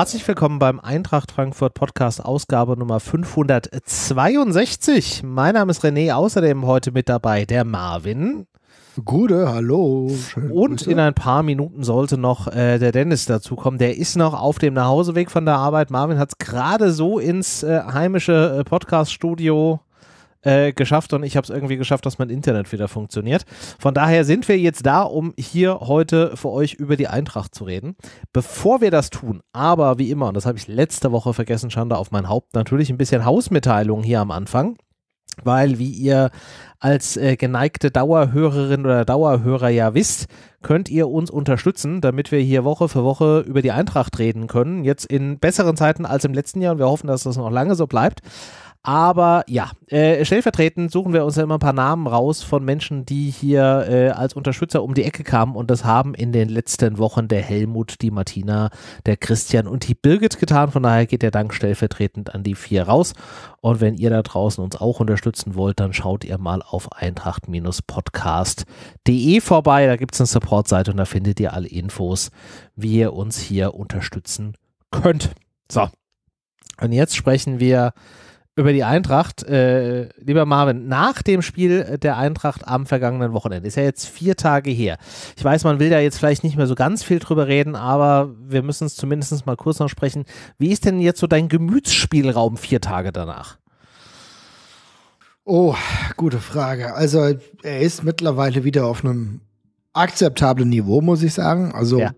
Herzlich willkommen beim Eintracht Frankfurt Podcast Ausgabe Nummer 562. Mein Name ist René, außerdem heute mit dabei der Marvin. Gute, hallo. Schön, und in ein paar Minuten sollte noch äh, der Dennis dazukommen. Der ist noch auf dem Nachhauseweg von der Arbeit. Marvin hat es gerade so ins äh, heimische äh, Podcaststudio äh, geschafft und ich habe es irgendwie geschafft, dass mein Internet wieder funktioniert. Von daher sind wir jetzt da, um hier heute für euch über die Eintracht zu reden. Bevor wir das tun, aber wie immer, und das habe ich letzte Woche vergessen, Schande auf mein Haupt, natürlich ein bisschen Hausmitteilung hier am Anfang weil wie ihr als äh, geneigte Dauerhörerin oder Dauerhörer ja wisst, könnt ihr uns unterstützen, damit wir hier Woche für Woche über die Eintracht reden können. Jetzt in besseren Zeiten als im letzten Jahr und wir hoffen, dass das noch lange so bleibt. Aber ja, äh, stellvertretend suchen wir uns ja immer ein paar Namen raus von Menschen, die hier äh, als Unterstützer um die Ecke kamen. Und das haben in den letzten Wochen der Helmut, die Martina, der Christian und die Birgit getan. Von daher geht der Dank stellvertretend an die vier raus. Und wenn ihr da draußen uns auch unterstützen wollt, dann schaut ihr mal auf eintracht-podcast.de vorbei. Da gibt es eine Supportseite und da findet ihr alle Infos, wie ihr uns hier unterstützen könnt. So. Und jetzt sprechen wir über die Eintracht. Äh, lieber Marvin, nach dem Spiel der Eintracht am vergangenen Wochenende, ist ja jetzt vier Tage her. Ich weiß, man will da jetzt vielleicht nicht mehr so ganz viel drüber reden, aber wir müssen es zumindest mal kurz noch sprechen. Wie ist denn jetzt so dein Gemütsspielraum vier Tage danach? Oh, gute Frage. Also er ist mittlerweile wieder auf einem akzeptablen Niveau, muss ich sagen. Also ja.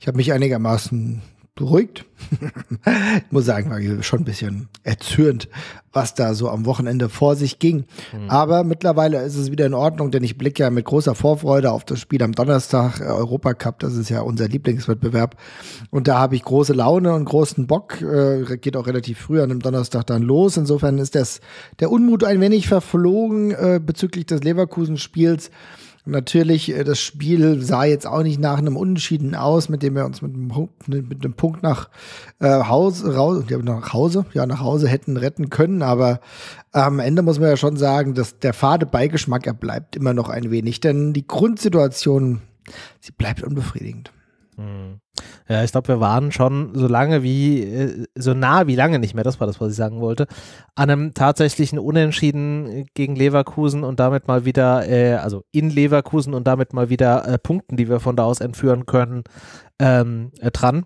ich habe mich einigermaßen beruhigt. ich muss sagen, war schon ein bisschen erzürnt, was da so am Wochenende vor sich ging. Mhm. Aber mittlerweile ist es wieder in Ordnung, denn ich blicke ja mit großer Vorfreude auf das Spiel am Donnerstag, äh, Europacup, das ist ja unser Lieblingswettbewerb. Und da habe ich große Laune und großen Bock, äh, geht auch relativ früh an dem Donnerstag dann los. Insofern ist das der Unmut ein wenig verflogen äh, bezüglich des Leverkusen-Spiels natürlich, äh, das Spiel sah jetzt auch nicht nach einem Unentschieden aus, mit dem wir uns mit einem, mit einem Punkt nach äh, Hause, raus, nach Hause, ja, nach Hause hätten retten können. Aber am Ende muss man ja schon sagen, dass der fade Beigeschmack, er bleibt immer noch ein wenig, denn die Grundsituation, sie bleibt unbefriedigend. Mhm. Ja, ich glaube, wir waren schon so lange wie, äh, so nah wie lange nicht mehr, das war das, was ich sagen wollte, an einem tatsächlichen Unentschieden gegen Leverkusen und damit mal wieder, äh, also in Leverkusen und damit mal wieder äh, Punkten, die wir von da aus entführen können, ähm, äh, dran.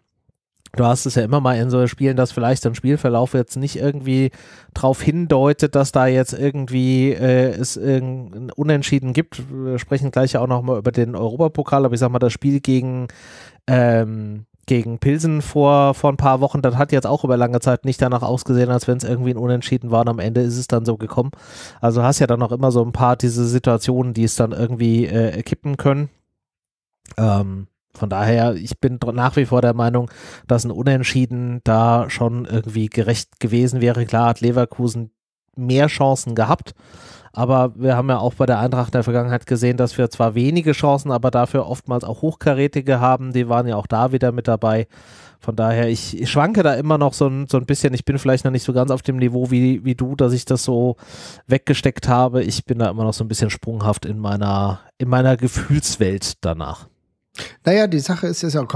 Du hast es ja immer mal in so Spielen, dass vielleicht im Spielverlauf jetzt nicht irgendwie drauf hindeutet, dass da jetzt irgendwie äh, es irgendein Unentschieden gibt. Wir sprechen gleich ja auch nochmal über den Europapokal, aber ich sag mal, das Spiel gegen ähm, gegen Pilsen vor, vor ein paar Wochen, das hat jetzt auch über lange Zeit nicht danach ausgesehen, als wenn es irgendwie ein Unentschieden war und am Ende ist es dann so gekommen. Also hast ja dann auch immer so ein paar diese Situationen, die es dann irgendwie äh, kippen können. Ähm, von daher, ich bin nach wie vor der Meinung, dass ein Unentschieden da schon irgendwie gerecht gewesen wäre. Klar hat Leverkusen mehr Chancen gehabt, aber wir haben ja auch bei der Eintracht in der Vergangenheit gesehen, dass wir zwar wenige Chancen, aber dafür oftmals auch hochkarätige haben. Die waren ja auch da wieder mit dabei. Von daher, ich, ich schwanke da immer noch so ein, so ein bisschen. Ich bin vielleicht noch nicht so ganz auf dem Niveau wie, wie du, dass ich das so weggesteckt habe. Ich bin da immer noch so ein bisschen sprunghaft in meiner, in meiner Gefühlswelt danach. Naja, die Sache ist, ist ja äh,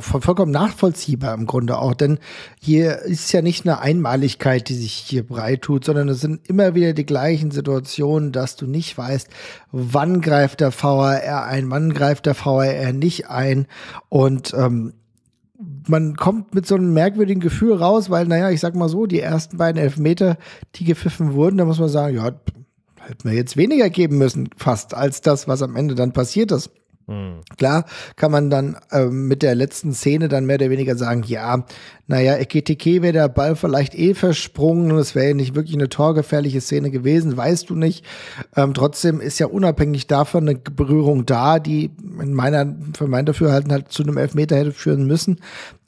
vollkommen nachvollziehbar im Grunde auch, denn hier ist ja nicht eine Einmaligkeit, die sich hier breit tut, sondern es sind immer wieder die gleichen Situationen, dass du nicht weißt, wann greift der VAR ein, wann greift der VAR nicht ein und ähm, man kommt mit so einem merkwürdigen Gefühl raus, weil, naja, ich sag mal so, die ersten beiden Elfmeter, die gepfiffen wurden, da muss man sagen, ja, hätten wir jetzt weniger geben müssen, fast, als das, was am Ende dann passiert ist. Mhm. Klar kann man dann ähm, mit der letzten Szene dann mehr oder weniger sagen, ja, naja, EKTK wäre der Ball vielleicht eh versprungen und es wäre ja nicht wirklich eine torgefährliche Szene gewesen, weißt du nicht. Ähm, trotzdem ist ja unabhängig davon eine Berührung da, die in meiner, für mein Dafürhalten halt zu einem Elfmeter hätte führen müssen.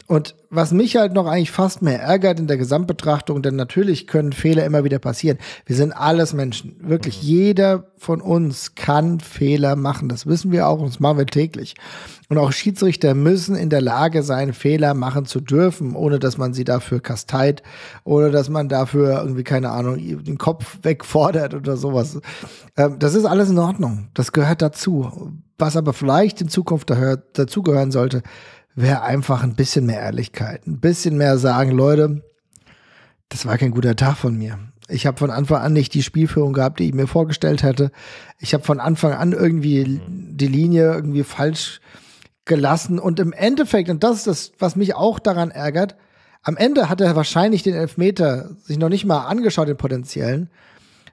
Und was mich halt noch eigentlich fast mehr ärgert in der Gesamtbetrachtung, denn natürlich können Fehler immer wieder passieren. Wir sind alles Menschen. Wirklich mhm. jeder von uns kann Fehler machen. Das wissen wir auch und das machen wir täglich. Und auch Schiedsrichter müssen in der Lage sein, Fehler machen zu dürfen, ohne dass man sie dafür kasteit, ohne dass man dafür irgendwie, keine Ahnung, den Kopf wegfordert oder sowas. Ähm, das ist alles in Ordnung. Das gehört dazu. Was aber vielleicht in Zukunft dazugehören sollte, wäre einfach ein bisschen mehr Ehrlichkeit. Ein bisschen mehr sagen, Leute, das war kein guter Tag von mir. Ich habe von Anfang an nicht die Spielführung gehabt, die ich mir vorgestellt hätte. Ich habe von Anfang an irgendwie mhm. die Linie irgendwie falsch gelassen. Und im Endeffekt, und das ist das, was mich auch daran ärgert, am Ende hat er wahrscheinlich den Elfmeter sich noch nicht mal angeschaut, den potenziellen,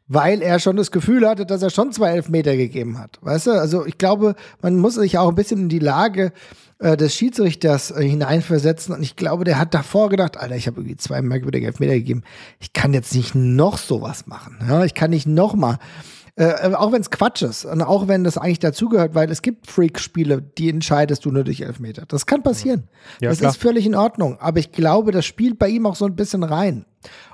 weil er schon das Gefühl hatte, dass er schon zwei Elfmeter gegeben hat. Weißt du, also ich glaube, man muss sich auch ein bisschen in die Lage äh, des Schiedsrichters äh, hineinversetzen. Und ich glaube, der hat davor gedacht, Alter, ich habe irgendwie zwei merkwürdige Elfmeter gegeben. Ich kann jetzt nicht noch sowas machen. Ja? Ich kann nicht noch mal äh, auch wenn es Quatsch ist und auch wenn das eigentlich dazugehört, weil es gibt Freak-Spiele, die entscheidest du nur durch Elfmeter. Das kann passieren. Ja, das klar. ist völlig in Ordnung. Aber ich glaube, das spielt bei ihm auch so ein bisschen rein.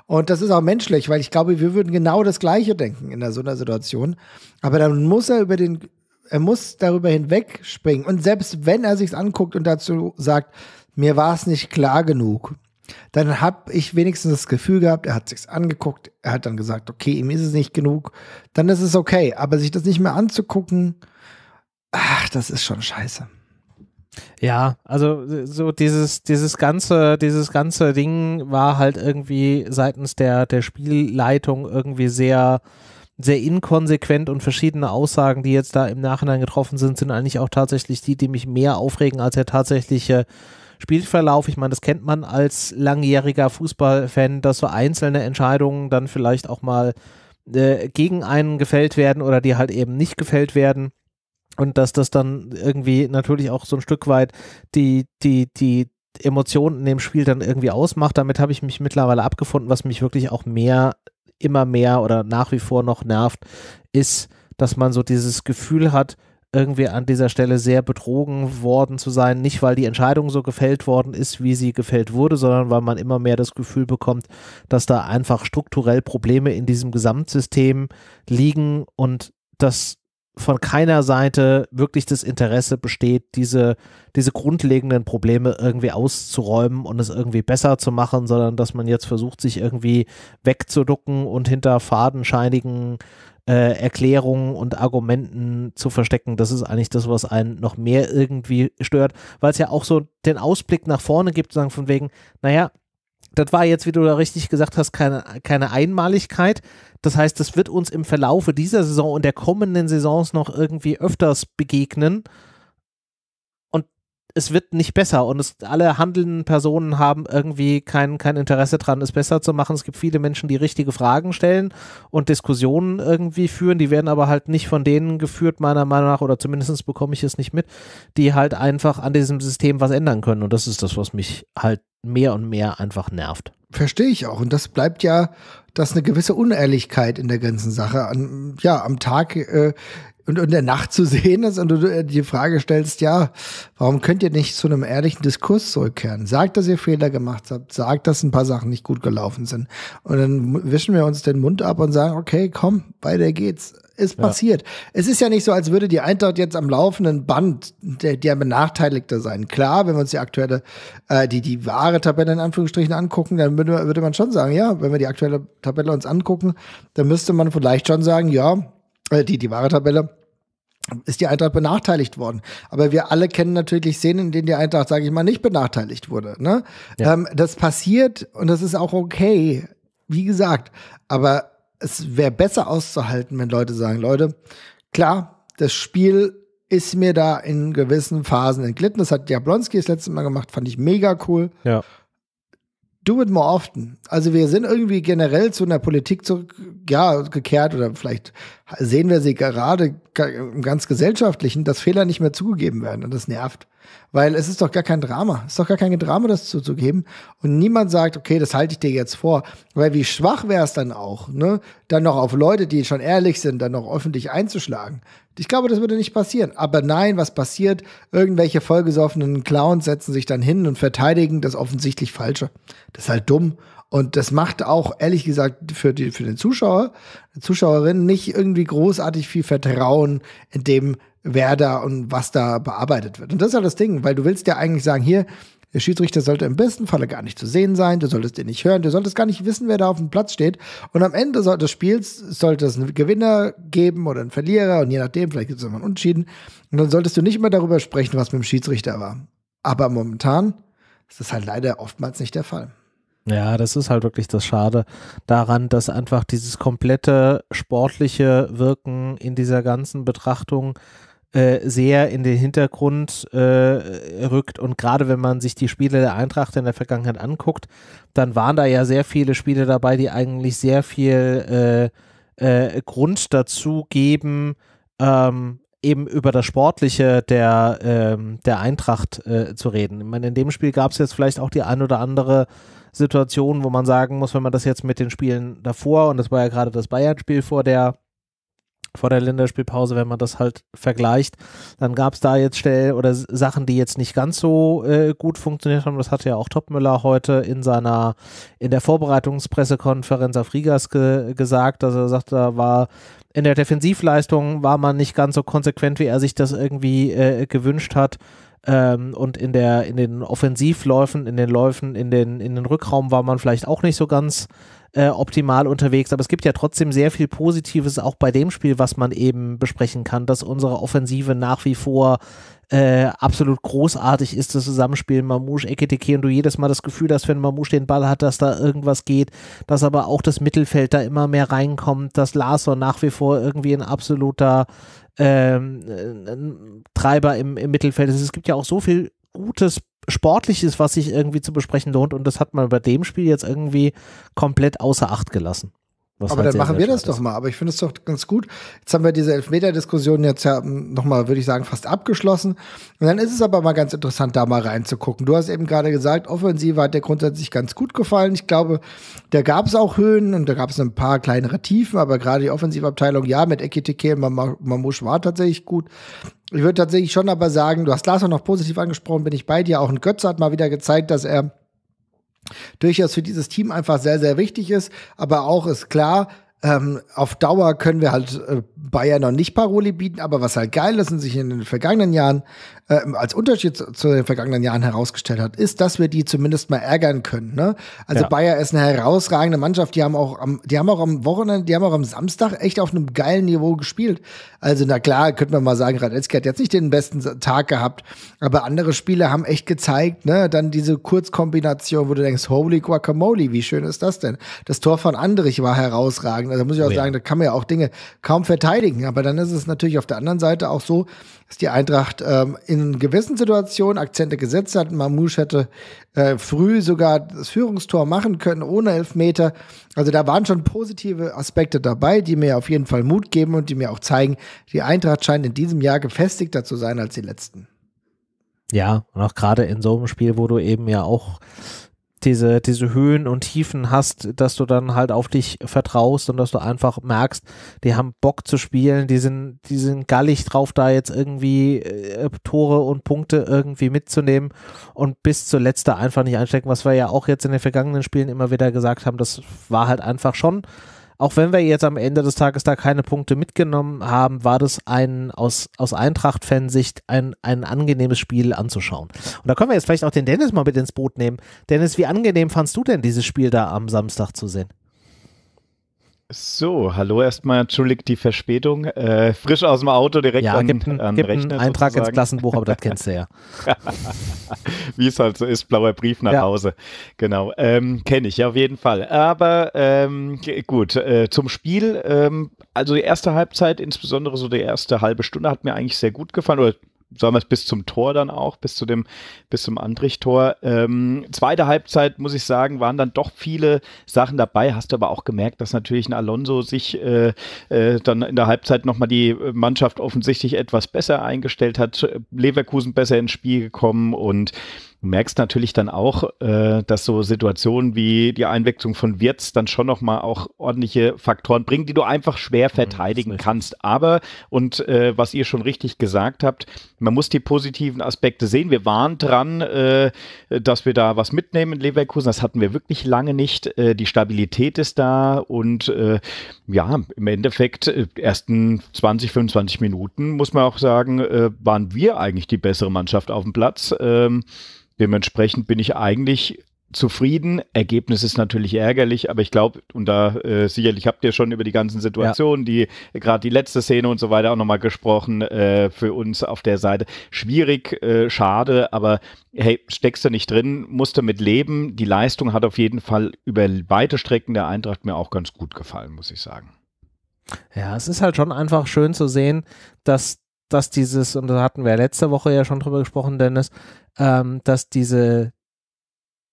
Und das ist auch menschlich, weil ich glaube, wir würden genau das Gleiche denken in so einer Situation. Aber dann muss er über den, er muss darüber hinwegspringen. Und selbst wenn er sich's anguckt und dazu sagt, mir war es nicht klar genug, dann habe ich wenigstens das Gefühl gehabt, er hat sich's angeguckt, er hat dann gesagt, okay, ihm ist es nicht genug, dann ist es okay, aber sich das nicht mehr anzugucken, ach, das ist schon scheiße. Ja, also so dieses dieses ganze dieses ganze Ding war halt irgendwie seitens der der Spielleitung irgendwie sehr sehr inkonsequent und verschiedene Aussagen, die jetzt da im Nachhinein getroffen sind, sind eigentlich auch tatsächlich die, die mich mehr aufregen als der tatsächliche Spielverlauf. Ich meine, das kennt man als langjähriger Fußballfan, dass so einzelne Entscheidungen dann vielleicht auch mal äh, gegen einen gefällt werden oder die halt eben nicht gefällt werden. Und dass das dann irgendwie natürlich auch so ein Stück weit die, die, die, Emotionen in dem Spiel dann irgendwie ausmacht. Damit habe ich mich mittlerweile abgefunden. Was mich wirklich auch mehr, immer mehr oder nach wie vor noch nervt, ist, dass man so dieses Gefühl hat, irgendwie an dieser Stelle sehr betrogen worden zu sein. Nicht, weil die Entscheidung so gefällt worden ist, wie sie gefällt wurde, sondern weil man immer mehr das Gefühl bekommt, dass da einfach strukturell Probleme in diesem Gesamtsystem liegen und das von keiner Seite wirklich das Interesse besteht, diese, diese grundlegenden Probleme irgendwie auszuräumen und es irgendwie besser zu machen, sondern dass man jetzt versucht, sich irgendwie wegzuducken und hinter fadenscheinigen äh, Erklärungen und Argumenten zu verstecken. Das ist eigentlich das, was einen noch mehr irgendwie stört, weil es ja auch so den Ausblick nach vorne gibt, sagen von wegen, naja, das war jetzt, wie du da richtig gesagt hast, keine, keine Einmaligkeit. Das heißt, das wird uns im Verlaufe dieser Saison und der kommenden Saisons noch irgendwie öfters begegnen es wird nicht besser und es, alle handelnden Personen haben irgendwie kein, kein Interesse daran, es besser zu machen. Es gibt viele Menschen, die richtige Fragen stellen und Diskussionen irgendwie führen, die werden aber halt nicht von denen geführt, meiner Meinung nach, oder zumindest bekomme ich es nicht mit, die halt einfach an diesem System was ändern können. Und das ist das, was mich halt mehr und mehr einfach nervt. Verstehe ich auch. Und das bleibt ja, dass eine gewisse Unehrlichkeit in der ganzen Sache. An, ja, am Tag äh, und in der Nacht zu sehen ist und du äh, die Frage stellst, ja, warum könnt ihr nicht zu einem ehrlichen Diskurs zurückkehren? Sagt, dass ihr Fehler gemacht habt, sagt, dass ein paar Sachen nicht gut gelaufen sind. Und dann wischen wir uns den Mund ab und sagen, okay, komm, weiter geht's. Ist ja. passiert. Es ist ja nicht so, als würde die Eintracht jetzt am laufenden Band der, der Benachteiligte sein. Klar, wenn wir uns die aktuelle, äh, die, die wahre Tabelle in Anführungsstrichen angucken, dann würde, würde man schon sagen, ja, wenn wir die aktuelle Tabelle uns angucken, dann müsste man vielleicht schon sagen, ja, äh, die, die wahre Tabelle, ist die Eintracht benachteiligt worden. Aber wir alle kennen natürlich Szenen, in denen die Eintracht, sage ich mal, nicht benachteiligt wurde. Ne? Ja. Ähm, das passiert und das ist auch okay, wie gesagt. Aber es wäre besser auszuhalten, wenn Leute sagen, Leute, klar, das Spiel ist mir da in gewissen Phasen entglitten. Das hat Jablonski das letzte Mal gemacht, fand ich mega cool. Ja do it more often. Also wir sind irgendwie generell zu einer Politik zurückgekehrt ja, oder vielleicht sehen wir sie gerade im ganz gesellschaftlichen, dass Fehler nicht mehr zugegeben werden und das nervt. Weil es ist doch gar kein Drama. Es ist doch gar kein Drama, das zuzugeben. Und niemand sagt, okay, das halte ich dir jetzt vor. Weil wie schwach wäre es dann auch, ne? Dann noch auf Leute, die schon ehrlich sind, dann noch öffentlich einzuschlagen. Ich glaube, das würde nicht passieren. Aber nein, was passiert? Irgendwelche vollgesoffenen Clowns setzen sich dann hin und verteidigen das offensichtlich Falsche. Das ist halt dumm. Und das macht auch, ehrlich gesagt, für, die, für den Zuschauer, Zuschauerin nicht irgendwie großartig viel Vertrauen in dem, wer da und was da bearbeitet wird. Und das ist ja halt das Ding, weil du willst ja eigentlich sagen, hier, der Schiedsrichter sollte im besten Falle gar nicht zu sehen sein, du solltest ihn nicht hören, du solltest gar nicht wissen, wer da auf dem Platz steht. Und am Ende des Spiels sollte es einen Gewinner geben oder einen Verlierer und je nachdem, vielleicht gibt es nochmal einen Unentschieden. Und dann solltest du nicht mehr darüber sprechen, was mit dem Schiedsrichter war. Aber momentan ist das halt leider oftmals nicht der Fall. Ja, das ist halt wirklich das Schade daran, dass einfach dieses komplette sportliche Wirken in dieser ganzen Betrachtung äh, sehr in den Hintergrund äh, rückt. Und gerade wenn man sich die Spiele der Eintracht in der Vergangenheit anguckt, dann waren da ja sehr viele Spiele dabei, die eigentlich sehr viel äh, äh Grund dazu geben, ähm, eben über das Sportliche der, ähm, der Eintracht äh, zu reden. Ich meine, in dem Spiel gab es jetzt vielleicht auch die ein oder andere Situation, wo man sagen muss, wenn man das jetzt mit den Spielen davor, und das war ja gerade das Bayern-Spiel vor der vor der Länderspielpause, wenn man das halt vergleicht, dann gab es da jetzt Stellen oder Sachen, die jetzt nicht ganz so äh, gut funktioniert haben. Das hatte ja auch Topmüller heute in seiner, in der Vorbereitungspressekonferenz auf Rigas ge gesagt, dass er sagt, da war in der Defensivleistung war man nicht ganz so konsequent, wie er sich das irgendwie äh, gewünscht hat. Ähm, und in der, in den Offensivläufen, in den Läufen, in den, in den Rückraum war man vielleicht auch nicht so ganz äh, optimal unterwegs. Aber es gibt ja trotzdem sehr viel Positives auch bei dem Spiel, was man eben besprechen kann, dass unsere Offensive nach wie vor äh, absolut großartig ist, das Zusammenspiel Mamouche, Eketeke und du jedes Mal das Gefühl hast, wenn Mamouche den Ball hat, dass da irgendwas geht, dass aber auch das Mittelfeld da immer mehr reinkommt, dass Larson nach wie vor irgendwie ein absoluter ähm, äh, Treiber im, im Mittelfeld ist. Es gibt ja auch so viel Gutes Sportliches, was sich irgendwie zu besprechen lohnt und das hat man bei dem Spiel jetzt irgendwie komplett außer Acht gelassen. Was aber halt dann machen wir das doch mal. Aber ich finde es doch ganz gut. Jetzt haben wir diese Elfmeter-Diskussion jetzt ja hm, nochmal, würde ich sagen, fast abgeschlossen. Und dann ist es aber mal ganz interessant, da mal reinzugucken. Du hast eben gerade gesagt, Offensive hat dir grundsätzlich ganz gut gefallen. Ich glaube, da gab es auch Höhen und da gab es ein paar kleinere Tiefen, aber gerade die Offensivabteilung, ja, mit Ekitike und Mam Mamouche war tatsächlich gut. Ich würde tatsächlich schon aber sagen, du hast Lars auch noch positiv angesprochen, bin ich bei dir. Auch ein Götze hat mal wieder gezeigt, dass er durchaus für dieses Team einfach sehr, sehr wichtig ist. Aber auch ist klar, ähm, auf Dauer können wir halt äh, Bayern noch nicht Paroli bieten, aber was halt geil ist und sich in den vergangenen Jahren äh, als Unterschied zu, zu, den vergangenen Jahren herausgestellt hat, ist, dass wir die zumindest mal ärgern können. Ne? Also ja. Bayer ist eine herausragende Mannschaft. Die haben auch am, die haben auch am Wochenende, die haben auch am Samstag echt auf einem geilen Niveau gespielt. Also na klar, könnte man mal sagen, Radetzky hat jetzt nicht den besten Tag gehabt, aber andere Spiele haben echt gezeigt, ne? Dann diese Kurzkombination, wo du denkst, holy guacamole, wie schön ist das denn? Das Tor von Andrich war herausragend. Also muss ich auch oh ja. sagen, da kann man ja auch Dinge kaum verteidigen. Aber dann ist es natürlich auf der anderen Seite auch so, dass die Eintracht ähm, in gewissen Situationen Akzente gesetzt hat. Mamouche hätte äh, früh sogar das Führungstor machen können ohne Elfmeter. Also da waren schon positive Aspekte dabei, die mir auf jeden Fall Mut geben und die mir auch zeigen, die Eintracht scheint in diesem Jahr gefestigter zu sein als die letzten. Ja, und auch gerade in so einem Spiel, wo du eben ja auch diese, diese Höhen und Tiefen hast, dass du dann halt auf dich vertraust und dass du einfach merkst, die haben Bock zu spielen, die sind, die sind gallig drauf, da jetzt irgendwie äh, Tore und Punkte irgendwie mitzunehmen und bis zuletzt da einfach nicht einstecken, was wir ja auch jetzt in den vergangenen Spielen immer wieder gesagt haben, das war halt einfach schon auch wenn wir jetzt am Ende des Tages da keine Punkte mitgenommen haben, war das ein aus, aus Eintracht-Fansicht ein, ein angenehmes Spiel anzuschauen. Und da können wir jetzt vielleicht auch den Dennis mal mit ins Boot nehmen. Dennis, wie angenehm fandst du denn dieses Spiel da am Samstag zu sehen? So, hallo erstmal, entschuldigt die Verspätung. Äh, frisch aus dem Auto direkt ja, an, gibt, an gibt Rechner. Eintrag sozusagen. ins Klassenbuch, aber das kennst du ja. Wie es halt so ist, blauer Brief nach ja. Hause. Genau, ähm, kenne ich ja auf jeden Fall. Aber ähm, gut, äh, zum Spiel. Ähm, also die erste Halbzeit, insbesondere so die erste halbe Stunde, hat mir eigentlich sehr gut gefallen. Oder sagen wir es bis zum Tor dann auch, bis zu dem, bis zum Andrich-Tor. Ähm, zweite Halbzeit, muss ich sagen, waren dann doch viele Sachen dabei. Hast du aber auch gemerkt, dass natürlich ein Alonso sich äh, äh, dann in der Halbzeit nochmal die Mannschaft offensichtlich etwas besser eingestellt hat. Leverkusen besser ins Spiel gekommen und Du merkst natürlich dann auch, äh, dass so Situationen wie die Einwechslung von Wirtz dann schon nochmal auch ordentliche Faktoren bringen, die du einfach schwer mhm, verteidigen kannst. Aber, und äh, was ihr schon richtig gesagt habt, man muss die positiven Aspekte sehen. Wir waren dran, äh, dass wir da was mitnehmen in Leverkusen. Das hatten wir wirklich lange nicht. Äh, die Stabilität ist da und äh, ja, im Endeffekt, äh, ersten 20, 25 Minuten, muss man auch sagen, waren wir eigentlich die bessere Mannschaft auf dem Platz. Ähm, Dementsprechend bin ich eigentlich zufrieden. Ergebnis ist natürlich ärgerlich, aber ich glaube, und da äh, sicherlich habt ihr schon über die ganzen Situationen, ja. die gerade die letzte Szene und so weiter auch nochmal gesprochen, äh, für uns auf der Seite. Schwierig, äh, schade, aber hey, steckst du nicht drin, musst du mit leben. Die Leistung hat auf jeden Fall über weite Strecken der Eintracht mir auch ganz gut gefallen, muss ich sagen. Ja, es ist halt schon einfach schön zu sehen, dass dass dieses, und da hatten wir letzte Woche ja schon drüber gesprochen, Dennis, ähm, dass diese,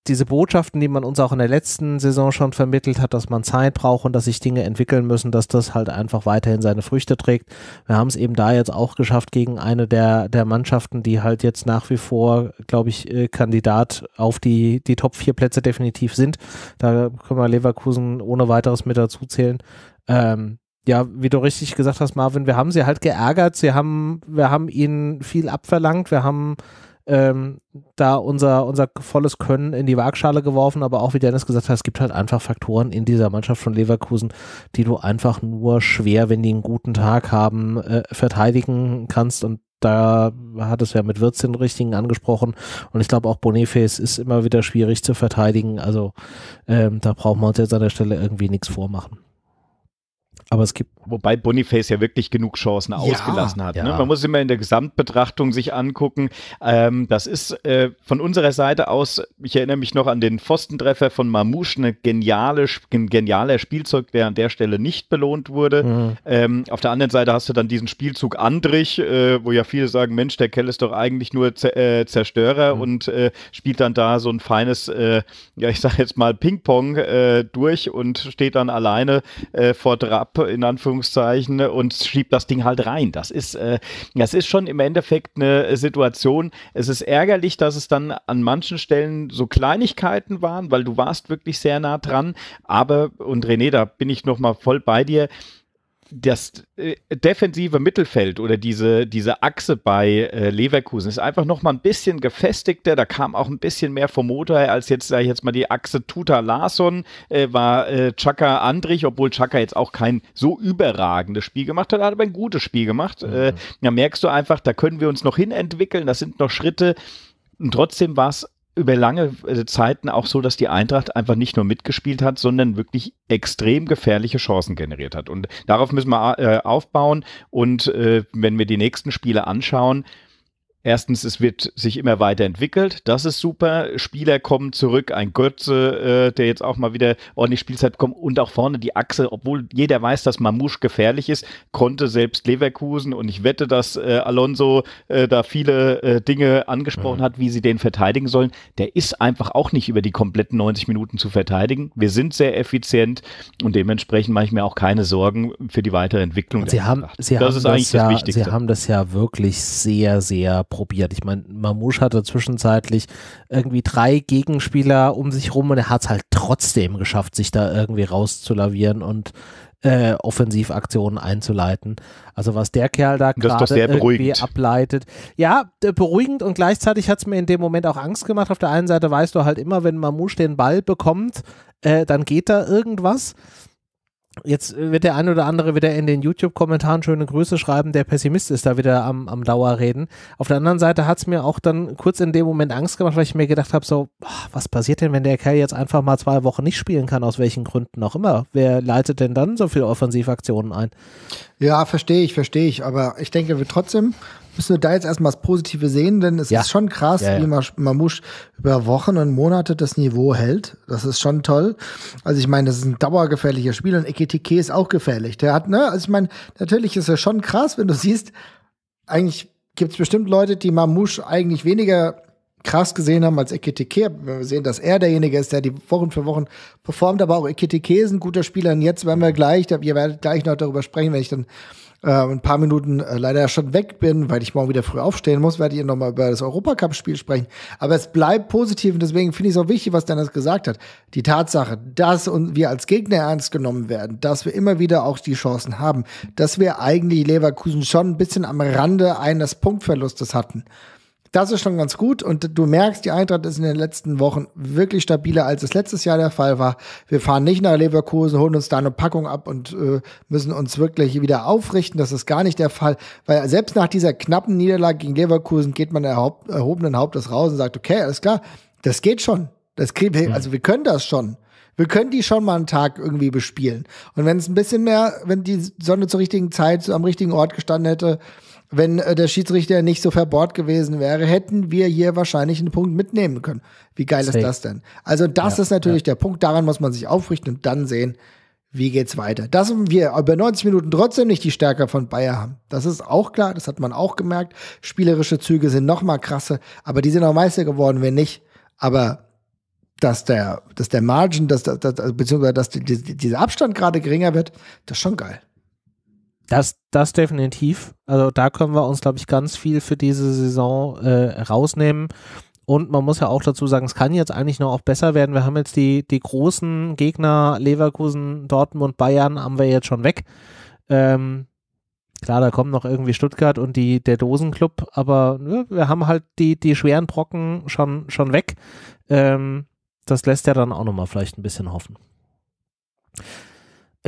diese Botschaften, die man uns auch in der letzten Saison schon vermittelt hat, dass man Zeit braucht und dass sich Dinge entwickeln müssen, dass das halt einfach weiterhin seine Früchte trägt. Wir haben es eben da jetzt auch geschafft gegen eine der, der Mannschaften, die halt jetzt nach wie vor, glaube ich, äh, Kandidat auf die, die Top 4 Plätze definitiv sind. Da können wir Leverkusen ohne weiteres mit dazu zählen. Ähm, ja, wie du richtig gesagt hast, Marvin, wir haben sie halt geärgert, sie haben, wir haben ihnen viel abverlangt, wir haben ähm, da unser, unser volles Können in die Waagschale geworfen, aber auch wie Dennis gesagt hat, es gibt halt einfach Faktoren in dieser Mannschaft von Leverkusen, die du einfach nur schwer, wenn die einen guten Tag haben, äh, verteidigen kannst und da hat es ja mit Wirtz den richtigen angesprochen und ich glaube auch Boniface ist immer wieder schwierig zu verteidigen, also ähm, da brauchen wir uns jetzt an der Stelle irgendwie nichts vormachen. Aber es gibt. Wobei Boniface ja wirklich genug Chancen ja, ausgelassen hat. Ne? Ja. Ne? Man muss immer in der Gesamtbetrachtung sich angucken. Ähm, das ist äh, von unserer Seite aus, ich erinnere mich noch an den Pfostentreffer von Mamouche, eine geniale, ein genialer Spielzeug, der an der Stelle nicht belohnt wurde. Mhm. Ähm, auf der anderen Seite hast du dann diesen Spielzug Andrich, äh, wo ja viele sagen: Mensch, der Kell ist doch eigentlich nur Z äh, Zerstörer mhm. und äh, spielt dann da so ein feines, äh, ja, ich sag jetzt mal Ping-Pong äh, durch und steht dann alleine vor Drab in Anführungszeichen, ne, und schiebt das Ding halt rein. Das ist, äh, das ist schon im Endeffekt eine Situation. Es ist ärgerlich, dass es dann an manchen Stellen so Kleinigkeiten waren, weil du warst wirklich sehr nah dran. Aber, und René, da bin ich nochmal voll bei dir das äh, defensive Mittelfeld oder diese, diese Achse bei äh, Leverkusen ist einfach noch mal ein bisschen gefestigter. Da kam auch ein bisschen mehr vom Motor her, als jetzt, sage ich jetzt mal, die Achse Tuta Larsson äh, war äh, Chaka Andrich, obwohl Chaka jetzt auch kein so überragendes Spiel gemacht hat, hat aber ein gutes Spiel gemacht. Mhm. Äh, da merkst du einfach, da können wir uns noch hinentwickeln. Das sind noch Schritte. Und trotzdem war es über lange äh, Zeiten auch so, dass die Eintracht einfach nicht nur mitgespielt hat, sondern wirklich extrem gefährliche Chancen generiert hat. Und darauf müssen wir äh, aufbauen. Und äh, wenn wir die nächsten Spiele anschauen, Erstens, es wird sich immer weiterentwickelt. Das ist super. Spieler kommen zurück. Ein Götze, äh, der jetzt auch mal wieder ordentlich Spielzeit bekommt. Und auch vorne die Achse, obwohl jeder weiß, dass Mamouche gefährlich ist, konnte selbst Leverkusen. Und ich wette, dass äh, Alonso äh, da viele äh, Dinge angesprochen mhm. hat, wie sie den verteidigen sollen. Der ist einfach auch nicht über die kompletten 90 Minuten zu verteidigen. Wir sind sehr effizient und dementsprechend mache ich mir auch keine Sorgen für die weitere Entwicklung. Sie haben, sie das haben ist das eigentlich ja, das Wichtigste. Sie haben das ja wirklich sehr, sehr probiert. Ich meine, Mamouche hatte zwischenzeitlich irgendwie drei Gegenspieler um sich rum und er hat es halt trotzdem geschafft, sich da irgendwie rauszulavieren und äh, Offensivaktionen einzuleiten. Also was der Kerl da gerade irgendwie ableitet. Ja, beruhigend und gleichzeitig hat es mir in dem Moment auch Angst gemacht. Auf der einen Seite weißt du halt immer, wenn Mamouche den Ball bekommt, äh, dann geht da irgendwas. Jetzt wird der ein oder andere wieder in den YouTube-Kommentaren schöne Grüße schreiben, der Pessimist ist da wieder am, am Dauerreden. Auf der anderen Seite hat es mir auch dann kurz in dem Moment Angst gemacht, weil ich mir gedacht habe, so, ah, was passiert denn, wenn der Kerl jetzt einfach mal zwei Wochen nicht spielen kann, aus welchen Gründen auch immer? Wer leitet denn dann so viele Offensivaktionen ein? Ja, verstehe ich, verstehe ich. Aber ich denke wir trotzdem, müssen wir da jetzt erstmal das Positive sehen, denn es ja. ist schon krass, ja, ja. wie Mamouche über Wochen und Monate das Niveau hält. Das ist schon toll. Also ich meine, das ist ein dauergefährlicher Spiel und Ekitike ist auch gefährlich. Der hat, ne, also ich meine, natürlich ist er schon krass, wenn du siehst, eigentlich gibt es bestimmt Leute, die Mamouche eigentlich weniger krass gesehen haben als Ekitike. Wir sehen, dass er derjenige ist, der die Wochen für Wochen performt, aber auch Ekitike ist ein guter Spieler. Und jetzt werden wir gleich, ihr werdet gleich noch darüber sprechen, wenn ich dann äh, ein paar Minuten äh, leider schon weg bin, weil ich morgen wieder früh aufstehen muss, werde ich nochmal über das Europacup-Spiel sprechen. Aber es bleibt positiv und deswegen finde ich es auch wichtig, was Dennis gesagt hat. Die Tatsache, dass wir als Gegner ernst genommen werden, dass wir immer wieder auch die Chancen haben, dass wir eigentlich Leverkusen schon ein bisschen am Rande eines Punktverlustes hatten das ist schon ganz gut und du merkst, die Eintracht ist in den letzten Wochen wirklich stabiler, als es letztes Jahr der Fall war. Wir fahren nicht nach Leverkusen, holen uns da eine Packung ab und äh, müssen uns wirklich wieder aufrichten. Das ist gar nicht der Fall, weil selbst nach dieser knappen Niederlage gegen Leverkusen geht man erhob, erhobenen Hauptes raus und sagt, okay, alles klar, das geht schon. Das kriegen also wir können das schon. Wir können die schon mal einen Tag irgendwie bespielen. Und wenn es ein bisschen mehr, wenn die Sonne zur richtigen Zeit am richtigen Ort gestanden hätte, wenn äh, der Schiedsrichter nicht so verbohrt gewesen wäre, hätten wir hier wahrscheinlich einen Punkt mitnehmen können. Wie geil Safe. ist das denn? Also das ja, ist natürlich ja. der Punkt. Daran muss man sich aufrichten und dann sehen, wie geht's weiter. Dass wir über 90 Minuten trotzdem nicht die Stärke von Bayer haben, das ist auch klar. Das hat man auch gemerkt. Spielerische Züge sind nochmal krasse, aber die sind auch Meister geworden, wenn nicht. Aber dass der, dass der Margin, dass, dass, dass beziehungsweise dass die, die, dieser Abstand gerade geringer wird, das ist schon geil. Das, das definitiv. Also da können wir uns, glaube ich, ganz viel für diese Saison äh, rausnehmen. Und man muss ja auch dazu sagen, es kann jetzt eigentlich noch auch besser werden. Wir haben jetzt die, die großen Gegner Leverkusen, Dortmund, Bayern haben wir jetzt schon weg. Ähm, klar, da kommen noch irgendwie Stuttgart und die, der Dosenclub, aber ne, wir haben halt die, die schweren Brocken schon, schon weg. Ähm, das lässt ja dann auch nochmal vielleicht ein bisschen hoffen.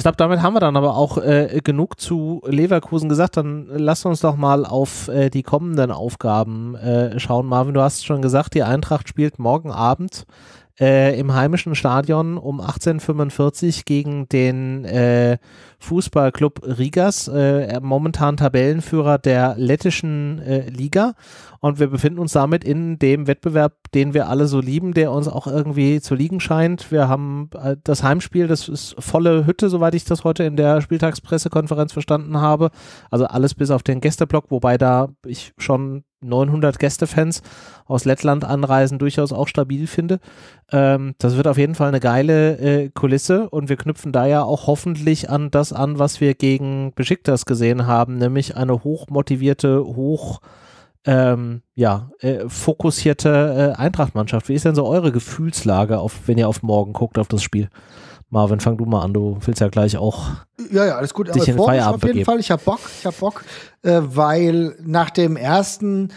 Ich glaube, damit haben wir dann aber auch äh, genug zu Leverkusen gesagt. Dann lass uns doch mal auf äh, die kommenden Aufgaben äh, schauen. Marvin, du hast schon gesagt, die Eintracht spielt morgen Abend äh, im heimischen Stadion um 1845 gegen den äh, Fußballclub Rigas, äh, momentan Tabellenführer der lettischen äh, Liga. Und wir befinden uns damit in dem Wettbewerb, den wir alle so lieben, der uns auch irgendwie zu liegen scheint. Wir haben äh, das Heimspiel, das ist volle Hütte, soweit ich das heute in der Spieltagspressekonferenz verstanden habe. Also alles bis auf den Gästeblock, wobei da ich schon 900 Gästefans aus Lettland anreisen, durchaus auch stabil finde. Ähm, das wird auf jeden Fall eine geile äh, Kulisse und wir knüpfen da ja auch hoffentlich an das an, was wir gegen Besiktas gesehen haben, nämlich eine hochmotivierte, hoch ähm, ja, äh, fokussierte äh, eintracht Wie ist denn so eure Gefühlslage, auf, wenn ihr auf morgen guckt auf das Spiel? Marvin, fang du mal an. Du willst ja gleich auch. Ja, ja, alles gut. Dich aber in auf jeden begeben. Fall. Ich hab Bock. Ich hab Bock, äh, weil nach dem ersten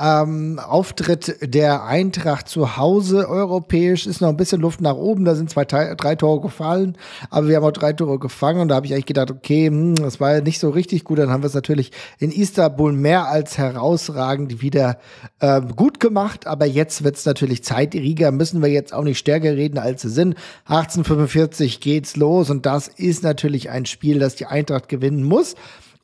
ähm, Auftritt der Eintracht zu Hause europäisch ist noch ein bisschen Luft nach oben. Da sind zwei, drei Tore gefallen, aber wir haben auch drei Tore gefangen. Und da habe ich eigentlich gedacht, okay, hm, das war ja nicht so richtig gut. Dann haben wir es natürlich in Istanbul mehr als herausragend wieder äh, gut gemacht. Aber jetzt wird es natürlich Zeit. Riga müssen wir jetzt auch nicht stärker reden, als sie sind. 1845 geht's los. Und das ist natürlich ein Spiel, das die Eintracht gewinnen muss.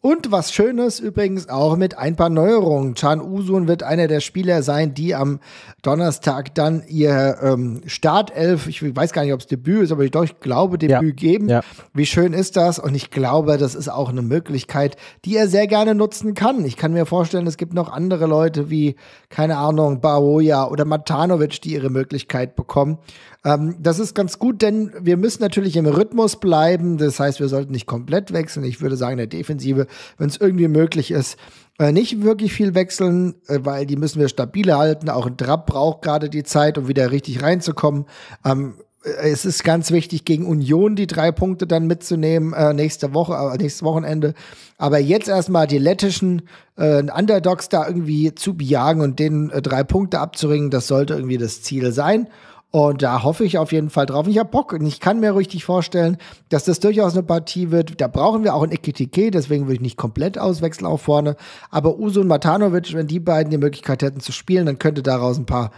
Und was Schönes übrigens auch mit ein paar Neuerungen. Chan Usun wird einer der Spieler sein, die am Donnerstag dann ihr ähm, Startelf, ich weiß gar nicht, ob es Debüt ist, aber ich, doch, ich glaube, Debüt ja. geben. Ja. Wie schön ist das? Und ich glaube, das ist auch eine Möglichkeit, die er sehr gerne nutzen kann. Ich kann mir vorstellen, es gibt noch andere Leute wie, keine Ahnung, Baoya oder Matanovic, die ihre Möglichkeit bekommen. Ähm, das ist ganz gut, denn wir müssen natürlich im Rhythmus bleiben. Das heißt, wir sollten nicht komplett wechseln. Ich würde sagen, in der Defensive, wenn es irgendwie möglich ist, äh, nicht wirklich viel wechseln, äh, weil die müssen wir stabiler halten. Auch ein Trapp braucht gerade die Zeit, um wieder richtig reinzukommen. Ähm, äh, es ist ganz wichtig, gegen Union die drei Punkte dann mitzunehmen äh, nächste Woche, äh, nächstes Wochenende. Aber jetzt erstmal die lettischen äh, Underdogs da irgendwie zu bejagen und denen äh, drei Punkte abzuringen, das sollte irgendwie das Ziel sein. Und da hoffe ich auf jeden Fall drauf. ich habe Bock und ich kann mir richtig vorstellen, dass das durchaus eine Partie wird. Da brauchen wir auch ein Ekitike, deswegen würde ich nicht komplett auswechseln auf vorne. Aber Uso und Matanovic, wenn die beiden die Möglichkeit hätten zu spielen, dann könnte daraus ein paar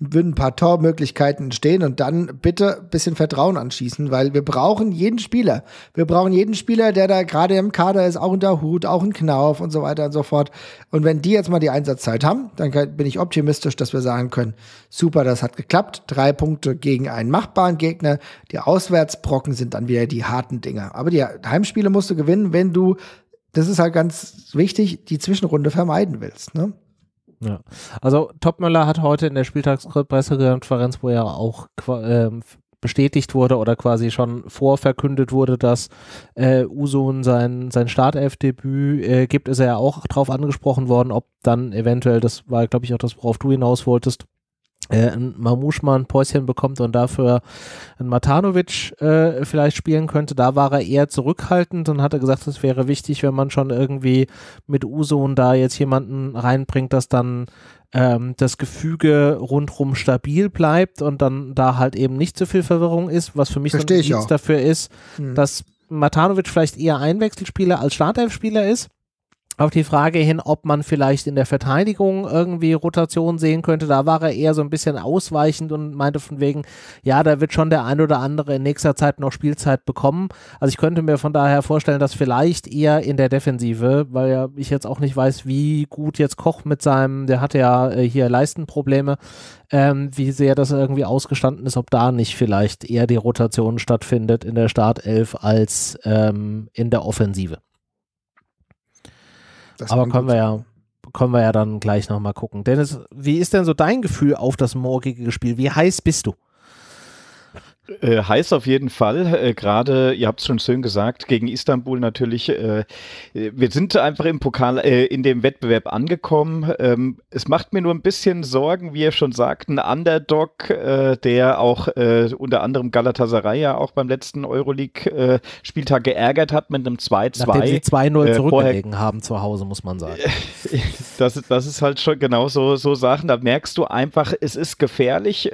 würden ein paar Tormöglichkeiten entstehen und dann bitte ein bisschen Vertrauen anschießen, weil wir brauchen jeden Spieler. Wir brauchen jeden Spieler, der da gerade im Kader ist, auch in der Hut, auch in Knauf und so weiter und so fort. Und wenn die jetzt mal die Einsatzzeit haben, dann bin ich optimistisch, dass wir sagen können, super, das hat geklappt. Drei Punkte gegen einen machbaren Gegner. Die Auswärtsbrocken sind dann wieder die harten Dinger. Aber die Heimspiele musst du gewinnen, wenn du, das ist halt ganz wichtig, die Zwischenrunde vermeiden willst. Ne? Ja. Also Topmöller hat heute in der Spieltagspressekonferenz, wo er auch ähm, bestätigt wurde oder quasi schon vorverkündet wurde, dass äh, Usun sein, sein Startelfdebüt äh, gibt, ist er ja auch drauf angesprochen worden, ob dann eventuell, das war glaube ich auch das, worauf du hinaus wolltest, äh, ein Mamuschma ein Päuschen bekommt und dafür ein Matanovic äh, vielleicht spielen könnte. Da war er eher zurückhaltend und hatte gesagt, es wäre wichtig, wenn man schon irgendwie mit Usun da jetzt jemanden reinbringt, dass dann ähm, das Gefüge rundrum stabil bleibt und dann da halt eben nicht so viel Verwirrung ist, was für mich so ein Indiz dafür ist, mhm. dass Matanovic vielleicht eher Einwechselspieler als Startelfspieler ist auf die Frage hin, ob man vielleicht in der Verteidigung irgendwie Rotation sehen könnte. Da war er eher so ein bisschen ausweichend und meinte von wegen, ja, da wird schon der ein oder andere in nächster Zeit noch Spielzeit bekommen. Also ich könnte mir von daher vorstellen, dass vielleicht eher in der Defensive, weil ja ich jetzt auch nicht weiß, wie gut jetzt Koch mit seinem, der hatte ja äh, hier Leistenprobleme, ähm, wie sehr das irgendwie ausgestanden ist, ob da nicht vielleicht eher die Rotation stattfindet in der Startelf als ähm, in der Offensive. Das Aber können wir ja können wir ja dann gleich nochmal gucken. Dennis, wie ist denn so dein Gefühl auf das morgige Spiel? Wie heiß bist du? Äh, heiß auf jeden Fall. Äh, Gerade, ihr habt es schon schön gesagt, gegen Istanbul natürlich. Äh, äh wir sind einfach im Pokal, äh, in dem Wettbewerb angekommen. Ähm, es macht mir nur ein bisschen Sorgen, wie ihr schon sagt, ein Underdog, äh, der auch unter anderem Galatasaray ja auch beim letzten Euroleague-Spieltag geärgert hat mit einem 2-2. Nachdem sie 2-0 zurückgelegen haben zu Hause, muss man sagen. das, das ist halt schon genau so, so Sachen. Da merkst du einfach, es ist gefährlich.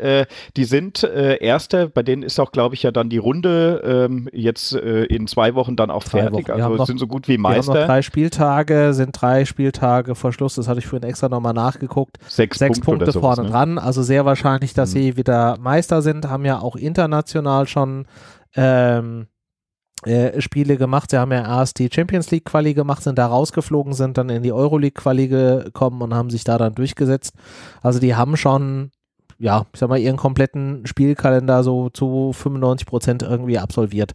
die sind Erster, bei denen ist auch, glaube ich, ja dann die Runde ähm, jetzt äh, in zwei Wochen dann auch fertig. Wochen. Also noch, sind so gut wie Meister. Wir haben drei Spieltage, sind drei Spieltage vor Schluss. Das hatte ich vorhin extra nochmal nachgeguckt. Sechs, Sechs Punkte, Punkte vorne ne? dran. Also sehr wahrscheinlich, dass mhm. sie wieder Meister sind. Haben ja auch international schon ähm, äh, Spiele gemacht. Sie haben ja erst die Champions League Quali gemacht, sind da rausgeflogen, sind dann in die Euroleague Quali gekommen und haben sich da dann durchgesetzt. Also die haben schon ja, ich sag mal, ihren kompletten Spielkalender so zu 95 Prozent irgendwie absolviert.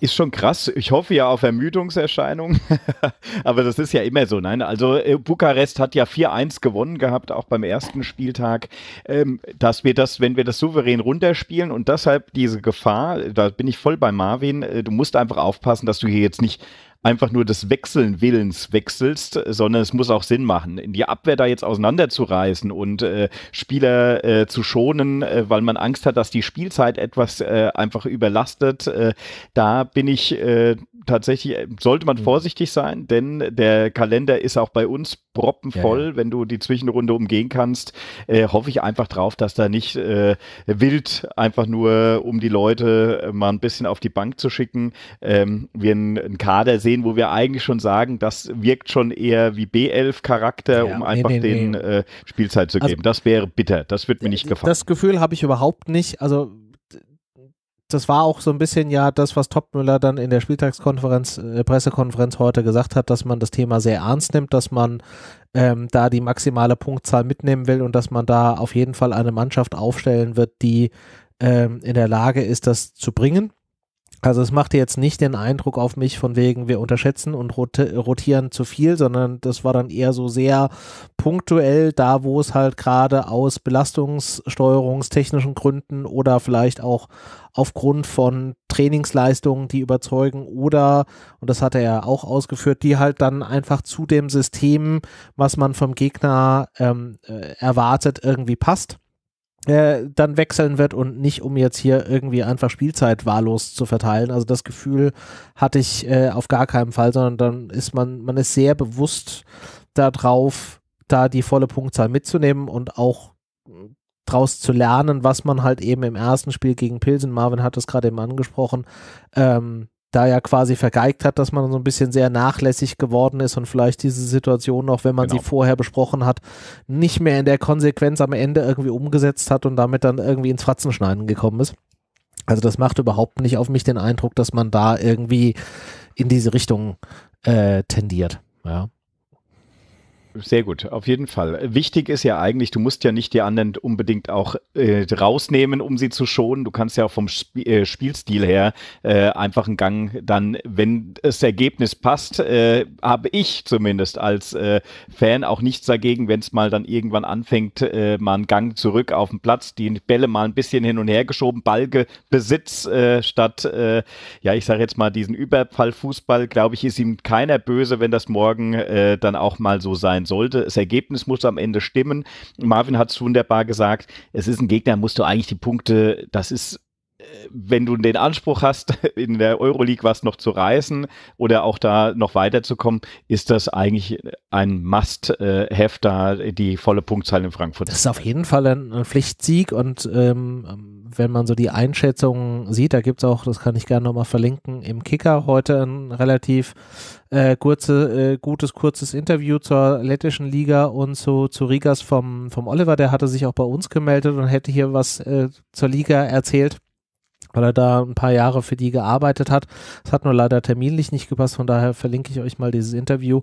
Ist schon krass. Ich hoffe ja auf Ermüdungserscheinungen. Aber das ist ja immer so. Nein, also äh, Bukarest hat ja 4-1 gewonnen gehabt, auch beim ersten Spieltag. Ähm, dass wir das, wenn wir das souverän runterspielen und deshalb diese Gefahr, da bin ich voll bei Marvin, äh, du musst einfach aufpassen, dass du hier jetzt nicht einfach nur des Wechseln Willens wechselst, sondern es muss auch Sinn machen. In die Abwehr da jetzt auseinanderzureißen und äh, Spieler äh, zu schonen, äh, weil man Angst hat, dass die Spielzeit etwas äh, einfach überlastet, äh, da bin ich äh, tatsächlich äh, sollte man mhm. vorsichtig sein, denn der Kalender ist auch bei uns proppenvoll. Ja, ja. Wenn du die Zwischenrunde umgehen kannst, äh, hoffe ich einfach drauf, dass da nicht äh, wild einfach nur, äh, um die Leute äh, mal ein bisschen auf die Bank zu schicken, ähm, wir einen, Kader sehen, wo wir eigentlich schon sagen, das wirkt schon eher wie B11-Charakter, ja, um nee, einfach nee, den nee. Äh, Spielzeit zu also, geben. Das wäre bitter. Das wird mir nicht gefallen. Das Gefühl habe ich überhaupt nicht. Also das war auch so ein bisschen ja das, was Topmüller dann in der Spieltagskonferenz, äh, Pressekonferenz heute gesagt hat, dass man das Thema sehr ernst nimmt, dass man ähm, da die maximale Punktzahl mitnehmen will und dass man da auf jeden Fall eine Mannschaft aufstellen wird, die ähm, in der Lage ist, das zu bringen. Also es machte jetzt nicht den Eindruck auf mich von wegen, wir unterschätzen und rotieren zu viel, sondern das war dann eher so sehr punktuell, da wo es halt gerade aus belastungssteuerungstechnischen Gründen oder vielleicht auch aufgrund von Trainingsleistungen, die überzeugen oder, und das hat er ja auch ausgeführt, die halt dann einfach zu dem System, was man vom Gegner ähm, äh, erwartet, irgendwie passt. Äh, dann wechseln wird und nicht um jetzt hier irgendwie einfach Spielzeit wahllos zu verteilen. Also das Gefühl hatte ich äh, auf gar keinen Fall, sondern dann ist man, man ist sehr bewusst darauf, da die volle Punktzahl mitzunehmen und auch hm, draus zu lernen, was man halt eben im ersten Spiel gegen Pilsen, Marvin hat es gerade eben angesprochen, ähm, da ja quasi vergeigt hat, dass man so ein bisschen sehr nachlässig geworden ist und vielleicht diese Situation, auch wenn man genau. sie vorher besprochen hat, nicht mehr in der Konsequenz am Ende irgendwie umgesetzt hat und damit dann irgendwie ins Fratzenschneiden gekommen ist. Also das macht überhaupt nicht auf mich den Eindruck, dass man da irgendwie in diese Richtung äh, tendiert. Ja. Sehr gut, auf jeden Fall. Wichtig ist ja eigentlich, du musst ja nicht die anderen unbedingt auch äh, rausnehmen, um sie zu schonen. Du kannst ja auch vom Sp äh, Spielstil her äh, einfach einen Gang dann, wenn das Ergebnis passt, äh, habe ich zumindest als äh, Fan auch nichts dagegen, wenn es mal dann irgendwann anfängt, äh, mal einen Gang zurück auf den Platz, die Bälle mal ein bisschen hin und her geschoben, Ballbesitz statt, ja, ich sage jetzt mal diesen Überfallfußball, glaube ich, ist ihm keiner böse, wenn das morgen dann auch mal so sein sein sollte. Das Ergebnis muss am Ende stimmen. Marvin hat es wunderbar gesagt, es ist ein Gegner, musst du eigentlich die Punkte, das ist wenn du den Anspruch hast, in der Euroleague was noch zu reißen oder auch da noch weiterzukommen, ist das eigentlich ein Must-Have, äh, da die volle Punktzahl in Frankfurt. Das ist auf jeden Fall ein Pflichtsieg und ähm, wenn man so die Einschätzungen sieht, da gibt es auch, das kann ich gerne nochmal verlinken, im Kicker heute ein relativ äh, kurze, äh, gutes, kurzes Interview zur lettischen Liga und zu, zu Rigas vom, vom Oliver, der hatte sich auch bei uns gemeldet und hätte hier was äh, zur Liga erzählt weil er da ein paar Jahre für die gearbeitet hat. Es hat nur leider terminlich nicht gepasst, von daher verlinke ich euch mal dieses Interview,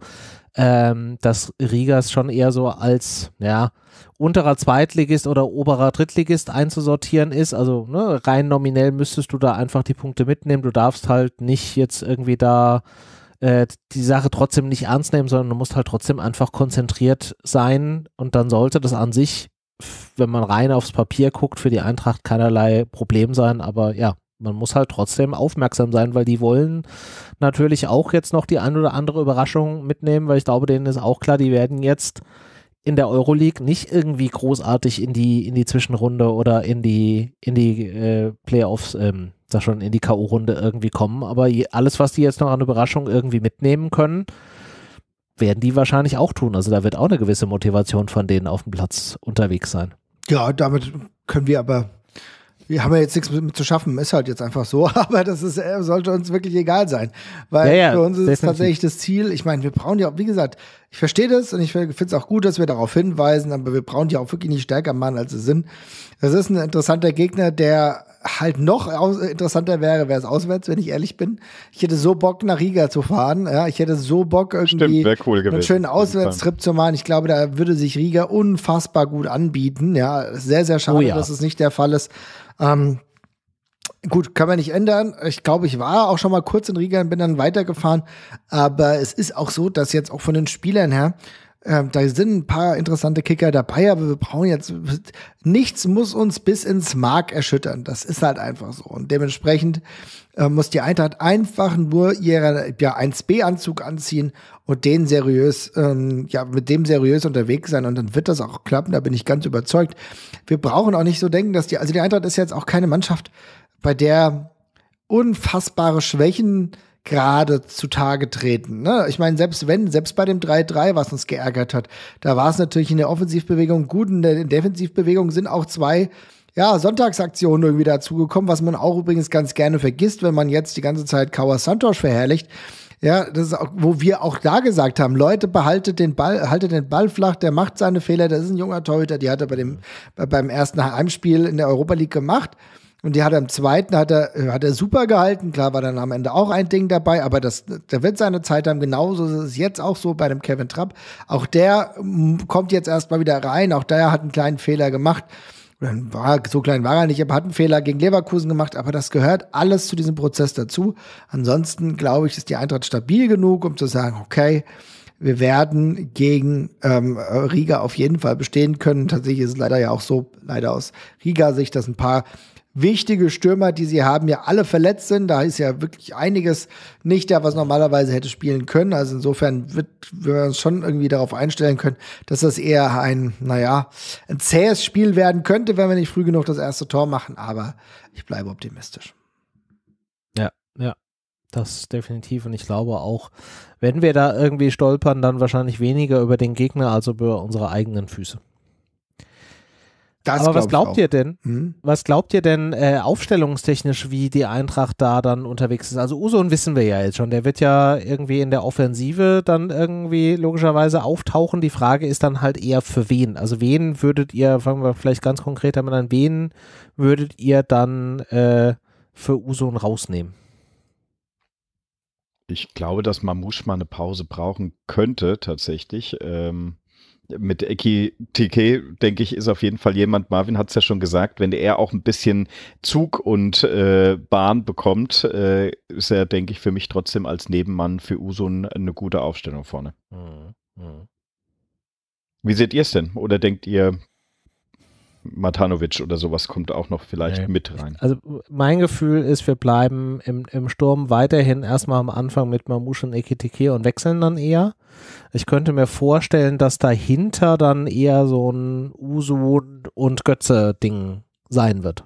ähm, dass Rigas schon eher so als, ja, unterer Zweitligist oder oberer Drittligist einzusortieren ist. Also ne, rein nominell müsstest du da einfach die Punkte mitnehmen. Du darfst halt nicht jetzt irgendwie da äh, die Sache trotzdem nicht ernst nehmen, sondern du musst halt trotzdem einfach konzentriert sein und dann sollte das an sich wenn man rein aufs Papier guckt, für die Eintracht keinerlei Problem sein, aber ja, man muss halt trotzdem aufmerksam sein, weil die wollen natürlich auch jetzt noch die ein oder andere Überraschung mitnehmen, weil ich glaube, denen ist auch klar, die werden jetzt in der Euroleague nicht irgendwie großartig in die, in die Zwischenrunde oder in die, in die äh, Playoffs, ähm, da schon in die K.O.-Runde irgendwie kommen. Aber je, alles, was die jetzt noch an Überraschung irgendwie mitnehmen können, werden die wahrscheinlich auch tun. Also da wird auch eine gewisse Motivation von denen auf dem Platz unterwegs sein. Ja, damit können wir aber wir haben ja jetzt nichts mit, zu schaffen, ist halt jetzt einfach so, aber das ist, äh, sollte uns wirklich egal sein. Weil ja, ja, für uns ist es tatsächlich das Ziel. Ich meine, wir brauchen ja auch, wie gesagt, ich verstehe das und ich finde es auch gut, dass wir darauf hinweisen, aber wir brauchen die auch wirklich nicht stärker machen, als sie sind. Das ist ein interessanter Gegner, der halt noch interessanter wäre, wäre es auswärts, wenn ich ehrlich bin. Ich hätte so Bock, nach Riga zu fahren. Ja, ich hätte so Bock, irgendwie Stimmt, cool einen schönen Auswärtstrip zu machen. Ich glaube, da würde sich Riga unfassbar gut anbieten. Ja, sehr, sehr schade, oh ja. dass es nicht der Fall ist. Ähm, Gut, kann man nicht ändern. Ich glaube, ich war auch schon mal kurz in Riga und bin dann weitergefahren. Aber es ist auch so, dass jetzt auch von den Spielern her ähm, da sind ein paar interessante Kicker dabei, aber wir brauchen jetzt nichts muss uns bis ins Mark erschüttern. Das ist halt einfach so. Und dementsprechend äh, muss die Eintracht einfach nur ihren ja, 1B-Anzug anziehen und den seriös, ähm, ja, mit dem seriös unterwegs sein. Und dann wird das auch klappen, da bin ich ganz überzeugt. Wir brauchen auch nicht so denken, dass die, also die Eintracht ist jetzt auch keine Mannschaft, bei der unfassbare Schwächen gerade zutage treten. Ne? Ich meine, selbst wenn, selbst bei dem 3-3, was uns geärgert hat, da war es natürlich in der Offensivbewegung gut, in der Defensivbewegung sind auch zwei ja, Sonntagsaktionen irgendwie dazugekommen, was man auch übrigens ganz gerne vergisst, wenn man jetzt die ganze Zeit Kawa Santos verherrlicht. Ja, das ist auch, wo wir auch da gesagt haben, Leute, behaltet den Ball, haltet den Ball flach, der macht seine Fehler, das ist ein junger Torhüter, die hat er bei dem, beim ersten Heimspiel in der Europa League gemacht. Und die hat er im zweiten, hat er, hat er super gehalten. Klar war dann am Ende auch ein Ding dabei, aber das, der wird seine Zeit haben. Genauso ist es jetzt auch so bei dem Kevin Trapp. Auch der mm, kommt jetzt erstmal wieder rein. Auch der hat einen kleinen Fehler gemacht. war, so klein war er nicht, aber hat einen Fehler gegen Leverkusen gemacht. Aber das gehört alles zu diesem Prozess dazu. Ansonsten glaube ich, ist die Eintracht stabil genug, um zu sagen, okay, wir werden gegen ähm, Riga auf jeden Fall bestehen können. Tatsächlich ist es leider ja auch so, leider aus Riga-Sicht, dass ein paar wichtige Stürmer, die sie haben, ja alle verletzt sind. Da ist ja wirklich einiges nicht da, was normalerweise hätte spielen können. Also insofern wird, wird wir uns schon irgendwie darauf einstellen können, dass das eher ein, naja, ein zähes Spiel werden könnte, wenn wir nicht früh genug das erste Tor machen. Aber ich bleibe optimistisch. Ja, ja. Das definitiv. Und ich glaube auch, wenn wir da irgendwie stolpern, dann wahrscheinlich weniger über den Gegner als über unsere eigenen Füße. Das Aber glaub was glaubt ihr denn? Hm? Was glaubt ihr denn äh, aufstellungstechnisch, wie die Eintracht da dann unterwegs ist? Also Usun wissen wir ja jetzt schon, der wird ja irgendwie in der Offensive dann irgendwie logischerweise auftauchen. Die Frage ist dann halt eher für wen. Also wen würdet ihr, fangen wir vielleicht ganz konkret damit an, wen würdet ihr dann äh, für Usun rausnehmen? Ich glaube, dass Mamouche mal eine Pause brauchen könnte tatsächlich. Ähm mit Eki TK, denke ich, ist auf jeden Fall jemand, Marvin hat es ja schon gesagt, wenn er auch ein bisschen Zug und äh, Bahn bekommt, äh, ist er, denke ich, für mich trotzdem als Nebenmann für Usun eine gute Aufstellung vorne. Mhm. Mhm. Wie seht ihr es denn? Oder denkt ihr, Matanovic oder sowas kommt auch noch vielleicht nee. mit rein. Also mein Gefühl ist, wir bleiben im, im Sturm weiterhin erstmal am Anfang mit Mamouche und Ekitike und wechseln dann eher. Ich könnte mir vorstellen, dass dahinter dann eher so ein Usu und Götze-Ding sein wird.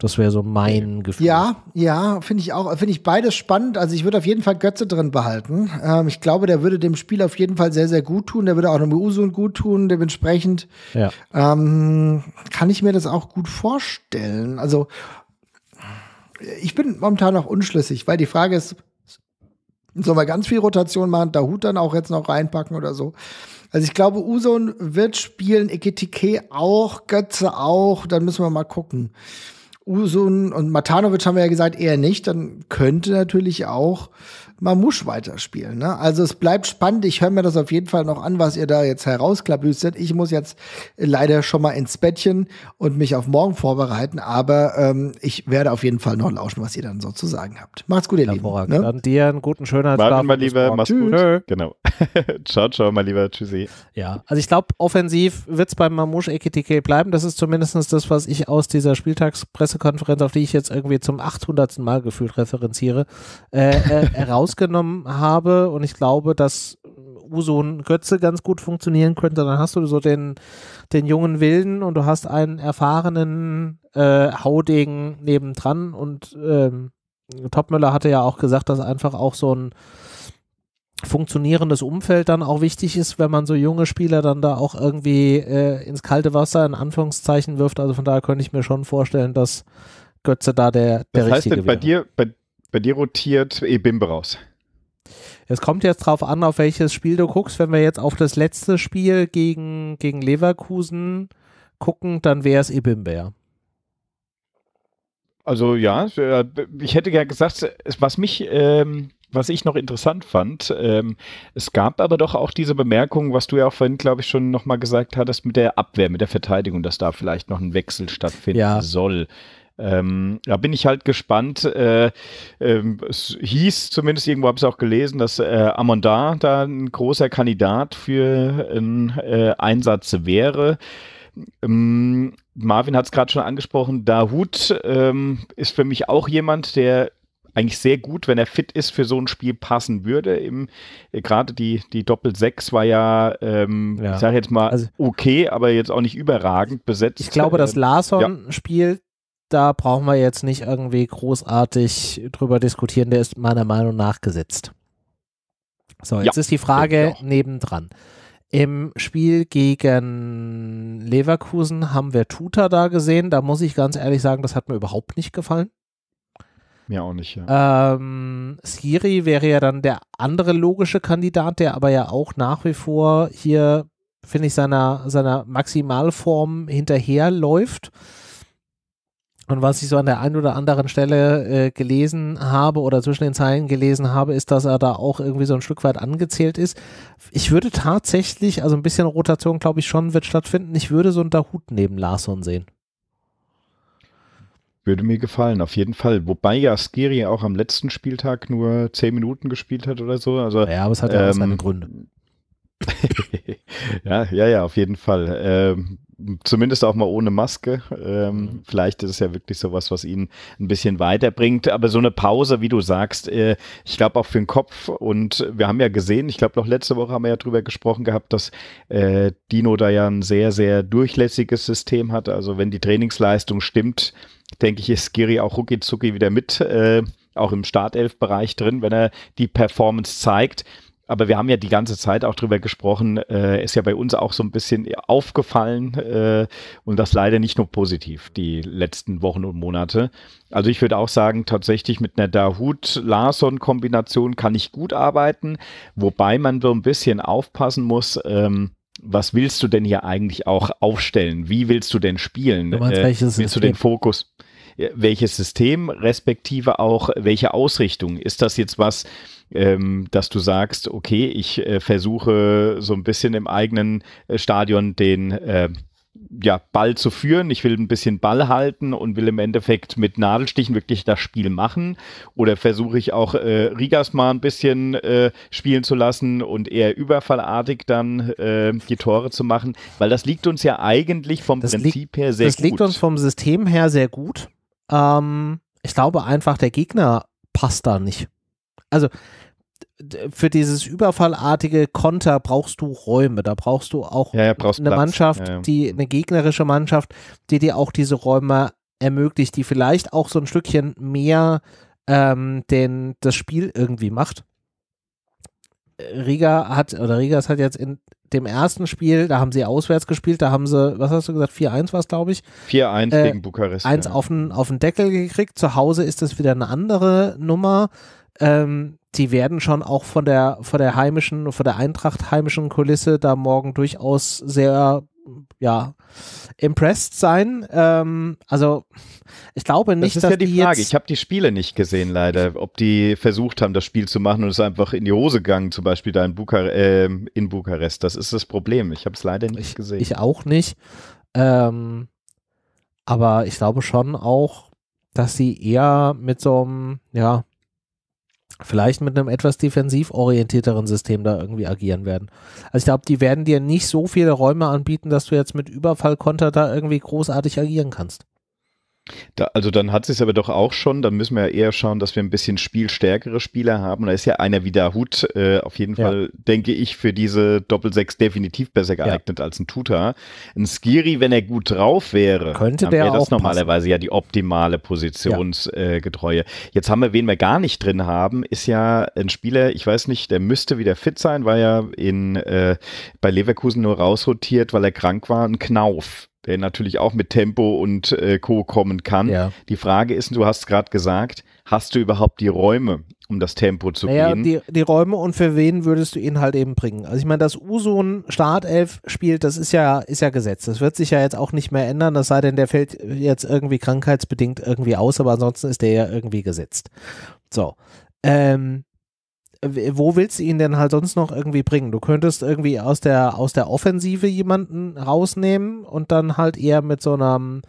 Das wäre so mein äh, Gefühl. Ja, ja, finde ich auch. Finde ich beides spannend. Also ich würde auf jeden Fall Götze drin behalten. Ähm, ich glaube, der würde dem Spiel auf jeden Fall sehr, sehr gut tun. Der würde auch dem Usun gut tun. Dementsprechend ja. ähm, kann ich mir das auch gut vorstellen. Also ich bin momentan noch unschlüssig, weil die Frage ist, sollen wir ganz viel Rotation machen, da Hut dann auch jetzt noch reinpacken oder so? Also ich glaube, Usun wird spielen, Ekitike auch, Götze auch. Dann müssen wir mal gucken. Usun und Matanovic haben wir ja gesagt, eher nicht. Dann könnte natürlich auch man weiterspielen. Ne? Also es bleibt spannend. Ich höre mir das auf jeden Fall noch an, was ihr da jetzt herausklabüstert. Ich muss jetzt leider schon mal ins Bettchen und mich auf morgen vorbereiten, aber ähm, ich werde auf jeden Fall noch lauschen, was ihr dann so zu sagen habt. Macht's gut, ihr Lieben. Ne? Dann dir einen guten, schönen Abend. mal lieber, mach's Tschüss. gut. Genau. ciao, ciao, mein lieber. Tschüssi. Ja, also ich glaube, offensiv wird es beim Mamouche EKTK bleiben. Das ist zumindest das, was ich aus dieser Spieltagspressekonferenz, auf die ich jetzt irgendwie zum 800. Mal gefühlt referenziere, äh, äh, heraus rausgenommen habe und ich glaube, dass Uso und Götze ganz gut funktionieren könnte, dann hast du so den, den jungen Wilden und du hast einen erfahrenen äh, Haudegen nebendran und ähm, Topmüller hatte ja auch gesagt, dass einfach auch so ein funktionierendes Umfeld dann auch wichtig ist, wenn man so junge Spieler dann da auch irgendwie äh, ins kalte Wasser in Anführungszeichen wirft. Also von daher könnte ich mir schon vorstellen, dass Götze da der, der das richtige heißt, bei dir, bei, bei dir rotiert Ebimbe raus. Es kommt jetzt drauf an, auf welches Spiel du guckst. Wenn wir jetzt auf das letzte Spiel gegen, gegen Leverkusen gucken, dann wäre es Ebimbe, ja. Also ja, äh, ich hätte ja gesagt, was mich, ähm, was ich noch interessant fand, ähm, es gab aber doch auch diese Bemerkung, was du ja auch vorhin, glaube ich, schon nochmal gesagt hattest, mit der Abwehr, mit der Verteidigung, dass da vielleicht noch ein Wechsel stattfinden ja. soll. Ja ähm, da bin ich halt gespannt. Äh, ähm, es hieß zumindest, irgendwo habe ich es auch gelesen, dass äh, Amondar da ein großer Kandidat für einen äh, Einsatz wäre. Ähm, Marvin hat es gerade schon angesprochen. Dahut ähm, ist für mich auch jemand, der eigentlich sehr gut, wenn er fit ist, für so ein Spiel passen würde. äh, Gerade die, die Doppel-6 war ja, ähm, ja, ich sage jetzt mal, also, okay, aber jetzt auch nicht überragend besetzt. Ich glaube, dass ähm, Larson ja. spielt da brauchen wir jetzt nicht irgendwie großartig drüber diskutieren. Der ist meiner Meinung nach gesetzt. So, jetzt ja, ist die Frage nebendran. Im Spiel gegen Leverkusen haben wir Tuta da gesehen. Da muss ich ganz ehrlich sagen, das hat mir überhaupt nicht gefallen. Mir auch nicht, ja. Ähm, Siri wäre ja dann der andere logische Kandidat, der aber ja auch nach wie vor hier, finde ich, seiner, seiner Maximalform hinterherläuft. Und was ich so an der einen oder anderen Stelle äh, gelesen habe oder zwischen den Zeilen gelesen habe, ist, dass er da auch irgendwie so ein Stück weit angezählt ist. Ich würde tatsächlich, also ein bisschen Rotation, glaube ich, schon wird stattfinden. Ich würde so einen Dahut neben Larson sehen. Würde mir gefallen, auf jeden Fall. Wobei ja Skiri auch am letzten Spieltag nur zehn Minuten gespielt hat oder so. Also, ja, aber es hat ja ähm, auch seine Gründe. ja, ja, ja, auf jeden Fall. Ähm, zumindest auch mal ohne Maske. Ähm, mhm. vielleicht ist es ja wirklich sowas, was ihn ein bisschen weiterbringt. Aber so eine Pause, wie du sagst, äh, ich glaube auch für den Kopf. Und wir haben ja gesehen, ich glaube noch letzte Woche haben wir ja drüber gesprochen gehabt, dass äh, Dino da ja ein sehr, sehr durchlässiges System hat. Also wenn die Trainingsleistung stimmt, denke ich, ist Giri auch rucki wieder mit. Äh, auch im Startelf-Bereich drin, wenn er die Performance zeigt. Aber wir haben ja die ganze Zeit auch drüber gesprochen, äh, ist ja bei uns auch so ein bisschen aufgefallen äh, und das leider nicht nur positiv, die letzten Wochen und Monate. Also ich würde auch sagen, tatsächlich mit einer Dahut-Larson-Kombination kann ich gut arbeiten, wobei man so ein bisschen aufpassen muss, ähm, was willst du denn hier eigentlich auch aufstellen? Wie willst du denn spielen? Du meinst, äh, willst System? du den Fokus? Äh, welches System, respektive auch welche Ausrichtung? Ist das jetzt was, ähm, dass du sagst, okay, ich äh, versuche so ein bisschen im eigenen äh, Stadion den äh, ja, Ball zu führen. Ich will ein bisschen Ball halten und will im Endeffekt mit Nadelstichen wirklich das Spiel machen. Oder versuche ich auch äh, Rigas mal ein bisschen äh, spielen zu lassen und eher überfallartig dann äh, die Tore zu machen. Weil das liegt uns ja eigentlich vom das Prinzip her sehr das gut. Das liegt uns vom System her sehr gut. Ähm, ich glaube einfach, der Gegner passt da nicht. Also für dieses überfallartige Konter brauchst du Räume. Da brauchst du auch ja, ja, brauchst eine Platz. Mannschaft, ja, die eine gegnerische Mannschaft, die dir auch diese Räume ermöglicht, die vielleicht auch so ein Stückchen mehr ähm, den, das Spiel irgendwie macht. Riga hat, oder Rigas hat jetzt in dem ersten Spiel, da haben sie auswärts gespielt, da haben sie, was hast du gesagt, 4-1 war es, glaube ich. 4-1 äh, gegen Bukarest. 1 ja. auf, den, auf den Deckel gekriegt. Zu Hause ist das wieder eine andere Nummer. Ähm, die werden schon auch von der, von der heimischen, von der Eintracht heimischen Kulisse da morgen durchaus sehr, ja, impressed sein. Ähm, also ich glaube nicht, dass das ist dass ja die Frage. Ich habe die Spiele nicht gesehen leider, ob die versucht haben, das Spiel zu machen und es einfach in die Hose gegangen, zum Beispiel da in, Bukar äh, in Bukarest. Das ist das Problem. Ich habe es leider nicht gesehen. Ich, ich auch nicht. Ähm, aber ich glaube schon auch, dass sie eher mit so einem, ja, vielleicht mit einem etwas defensiv orientierteren System da irgendwie agieren werden. Also ich glaube, die werden dir nicht so viele Räume anbieten, dass du jetzt mit Überfallkonter da irgendwie großartig agieren kannst. Da, also dann hat es aber doch auch schon, dann müssen wir ja eher schauen, dass wir ein bisschen spielstärkere Spieler haben. Da ist ja einer wie Dahut äh, auf jeden ja. Fall, denke ich, für diese Doppelsechs definitiv besser geeignet ja. als ein Tuta. Ein Skiri, wenn er gut drauf wäre, könnte der wäre das auch normalerweise passen. ja die optimale Positionsgetreue. Ja. Äh, Jetzt haben wir, wen wir gar nicht drin haben, ist ja ein Spieler, ich weiß nicht, der müsste wieder fit sein, war ja in, äh, bei Leverkusen nur rausrotiert, weil er krank war, ein Knauf der natürlich auch mit Tempo und äh, Co. kommen kann. Ja. Die Frage ist, du hast gerade gesagt, hast du überhaupt die Räume, um das Tempo zu naja, gehen? Die, die Räume und für wen würdest du ihn halt eben bringen? Also ich meine, dass Usun Startelf spielt, das ist ja, ist ja Gesetz. Das wird sich ja jetzt auch nicht mehr ändern, das sei denn, der fällt jetzt irgendwie krankheitsbedingt irgendwie aus, aber ansonsten ist der ja irgendwie gesetzt. So. Ähm, wo willst du ihn denn halt sonst noch irgendwie bringen? Du könntest irgendwie aus der, aus der Offensive jemanden rausnehmen und dann halt eher mit so einem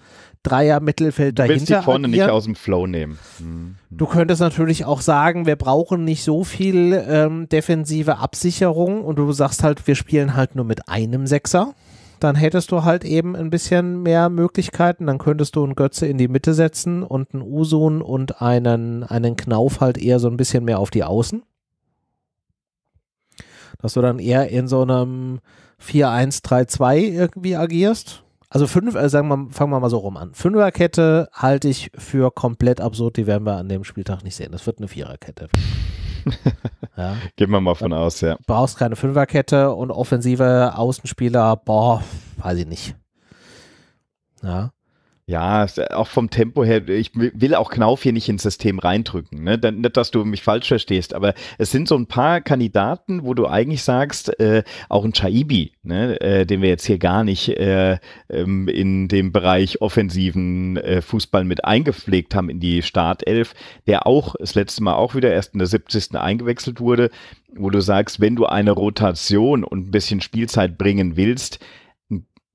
Dreier-Mittelfeld dahinter. Du willst die vorne agieren. nicht aus dem Flow nehmen. Mhm. Du könntest natürlich auch sagen, wir brauchen nicht so viel ähm, defensive Absicherung und du sagst halt, wir spielen halt nur mit einem Sechser dann hättest du halt eben ein bisschen mehr Möglichkeiten. Dann könntest du einen Götze in die Mitte setzen und einen Usun und einen, einen Knauf halt eher so ein bisschen mehr auf die Außen dass du dann eher in so einem 4-1-3-2 irgendwie agierst. Also fünf, also sagen wir, fangen wir mal so rum an. Fünferkette halte ich für komplett absurd, die werden wir an dem Spieltag nicht sehen. Das wird eine Viererkette. ja. Gehen wir mal von aus, ja. Brauchst keine Fünferkette und offensive Außenspieler, boah, weiß ich nicht. Ja. Ja, äh, auch vom Tempo her, ich will auch Knauf hier nicht ins System reindrücken. Ne? Nicht, dass du mich falsch verstehst, aber es sind so ein paar Kandidaten, wo du eigentlich sagst, äh, auch ein Chaibi, ne? äh, den wir jetzt hier gar nicht äh, ähm, in dem Bereich offensiven äh, Fußball mit eingepflegt haben in die Startelf, der auch das letzte Mal auch wieder erst in der 70. eingewechselt wurde, wo du sagst, wenn du eine Rotation und ein bisschen Spielzeit bringen willst,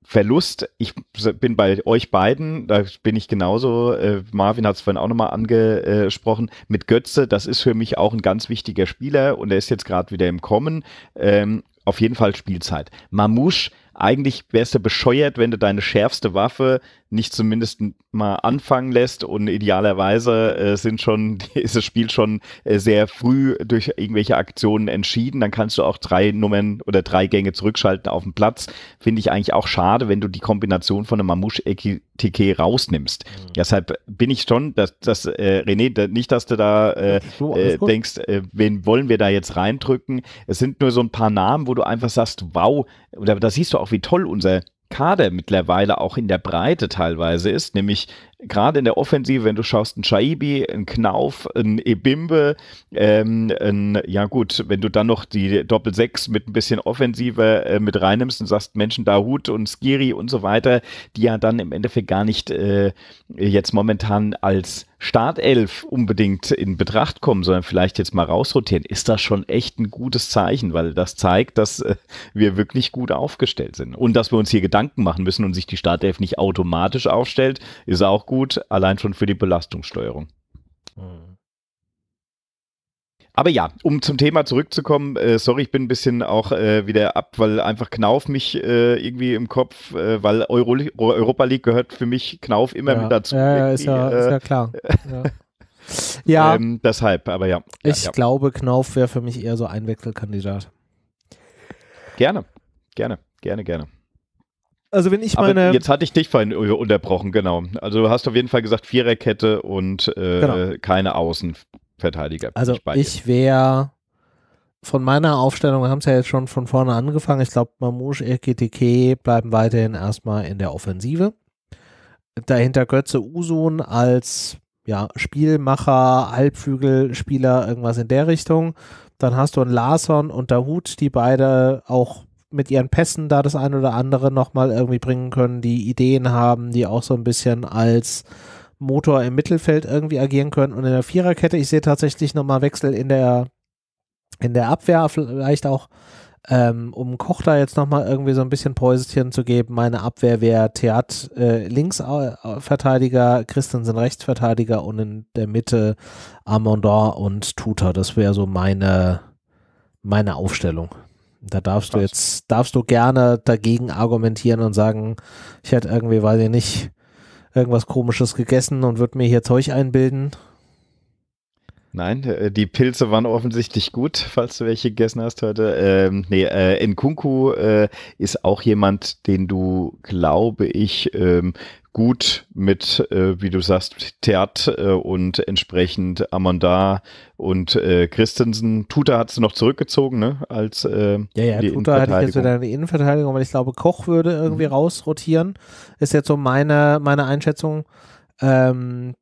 Verlust, ich bin bei euch beiden, da bin ich genauso, äh, Marvin hat es vorhin auch nochmal angesprochen, mit Götze, das ist für mich auch ein ganz wichtiger Spieler und er ist jetzt gerade wieder im Kommen. Ähm, auf jeden Fall Spielzeit. Mamouche, eigentlich wärst du bescheuert, wenn du deine schärfste Waffe nicht zumindest mal anfangen lässt und idealerweise äh, sind schon, ist das Spiel schon äh, sehr früh durch irgendwelche Aktionen entschieden, dann kannst du auch drei Nummern oder drei Gänge zurückschalten auf dem Platz. Finde ich eigentlich auch schade, wenn du die Kombination von einem Mamouche-Ticket rausnimmst. Mhm. Deshalb bin ich schon, dass, dass äh, René, da, nicht, dass du da äh, so, äh, denkst, äh, wen wollen wir da jetzt reindrücken. Es sind nur so ein paar Namen, wo du einfach sagst, wow, oder da siehst du auch, wie toll unser Kader mittlerweile auch in der Breite teilweise ist, nämlich gerade in der Offensive, wenn du schaust, ein Shaibi, ein Knauf, ein Ebimbe, ähm, ein, ja gut, wenn du dann noch die Doppel-6 mit ein bisschen Offensive äh, mit reinnimmst und sagst, Menschen Dahut und Skiri und so weiter, die ja dann im Endeffekt gar nicht äh, jetzt momentan als Startelf unbedingt in Betracht kommen, sondern vielleicht jetzt mal rausrotieren, ist das schon echt ein gutes Zeichen, weil das zeigt, dass äh, wir wirklich gut aufgestellt sind. Und dass wir uns hier Gedanken machen müssen und sich die Startelf nicht automatisch aufstellt, ist auch gut, allein schon für die Belastungssteuerung. Mhm. Aber ja, um zum Thema zurückzukommen, äh, sorry, ich bin ein bisschen auch äh, wieder ab, weil einfach Knauf mich äh, irgendwie im Kopf, äh, weil Euro Europa League gehört für mich Knauf immer ja. mit dazu. Ja, ist ja, äh, ist ja klar. ja. ja. Ähm, deshalb, aber ja. ich glaube, Knauf wäre für mich eher so ein Wechselkandidat. Gerne, gerne, gerne, gerne. Also wenn ich meine. Aber jetzt hatte ich dich vorhin unterbrochen, genau. Also du hast auf jeden Fall gesagt Viererkette und äh, genau. keine Außenverteidiger. Also ich wäre von meiner Aufstellung, wir haben es ja jetzt schon von vorne angefangen. Ich glaube, Mamouche, EKTK bleiben weiterhin erstmal in der Offensive. Dahinter Götze Usun als ja, Spielmacher, Halbflügelspieler, irgendwas in der Richtung. Dann hast du einen Larson und Dahut, die beide auch mit ihren Pässen da das ein oder andere nochmal irgendwie bringen können, die Ideen haben, die auch so ein bisschen als Motor im Mittelfeld irgendwie agieren können. Und in der Viererkette, ich sehe tatsächlich nochmal Wechsel in der, in der Abwehr, vielleicht auch, ähm, um Koch da jetzt nochmal irgendwie so ein bisschen Päuschen zu geben. Meine Abwehr wäre Theat äh, Linksverteidiger, Christensen Rechtsverteidiger und in der Mitte Amondor und Tutor. Das wäre so meine, meine Aufstellung. Da darfst Krass. du jetzt, darfst du gerne dagegen argumentieren und sagen, ich hätte irgendwie, weiß ich nicht, irgendwas komisches gegessen und würde mir hier Zeug einbilden. Nein, äh, die Pilze waren offensichtlich gut, falls du welche gegessen hast heute. Ähm, nee, äh, Nkunku äh, ist auch jemand, den du, glaube ich, ähm, gut mit, äh, wie du sagst, Theat äh, und entsprechend Amanda und äh, Christensen. Tuta hat es noch zurückgezogen, ne? Als äh, ja, ja, die Tuta hatte ich jetzt wieder eine Innenverteidigung, weil ich glaube, Koch würde irgendwie mhm. rausrotieren. Ist jetzt so meine, meine Einschätzung. Ähm,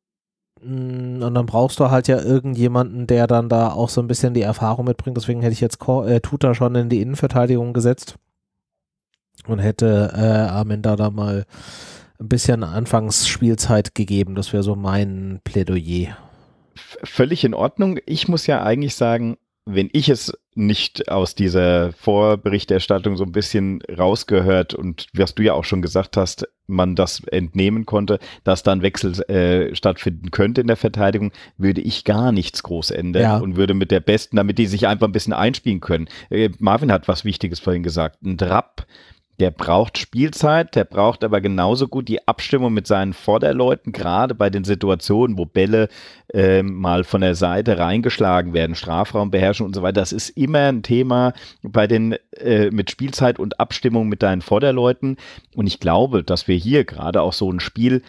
Mm, und dann brauchst du halt ja irgendjemanden, der dann da auch so ein bisschen die Erfahrung mitbringt. Deswegen hätte ich jetzt Cor äh, Tuta schon in die Innenverteidigung gesetzt und hätte äh, Amenda da mal ein bisschen Anfangsspielzeit gegeben. Das wäre so mein Plädoyer. völlig in Ordnung. Ich muss ja eigentlich sagen, wenn ich es nicht aus dieser Vorberichterstattung so ein bisschen rausgehört und was du ja auch schon gesagt hast, man das entnehmen konnte, dass dann Wechsel äh, stattfinden könnte in der Verteidigung, würde ich gar nichts groß ändern ja. und würde mit der besten, damit die sich einfach ein bisschen einspielen können. Äh, Marvin hat was Wichtiges vorhin gesagt. Ein Drapp der braucht Spielzeit, der braucht aber genauso gut die Abstimmung mit seinen Vorderleuten, gerade bei den Situationen, wo Bälle äh, mal von der Seite reingeschlagen werden, Strafraum beherrschen und so weiter. Das ist immer ein Thema bei den äh, mit Spielzeit und Abstimmung mit deinen Vorderleuten. Und ich glaube, dass wir hier gerade auch so ein Spiel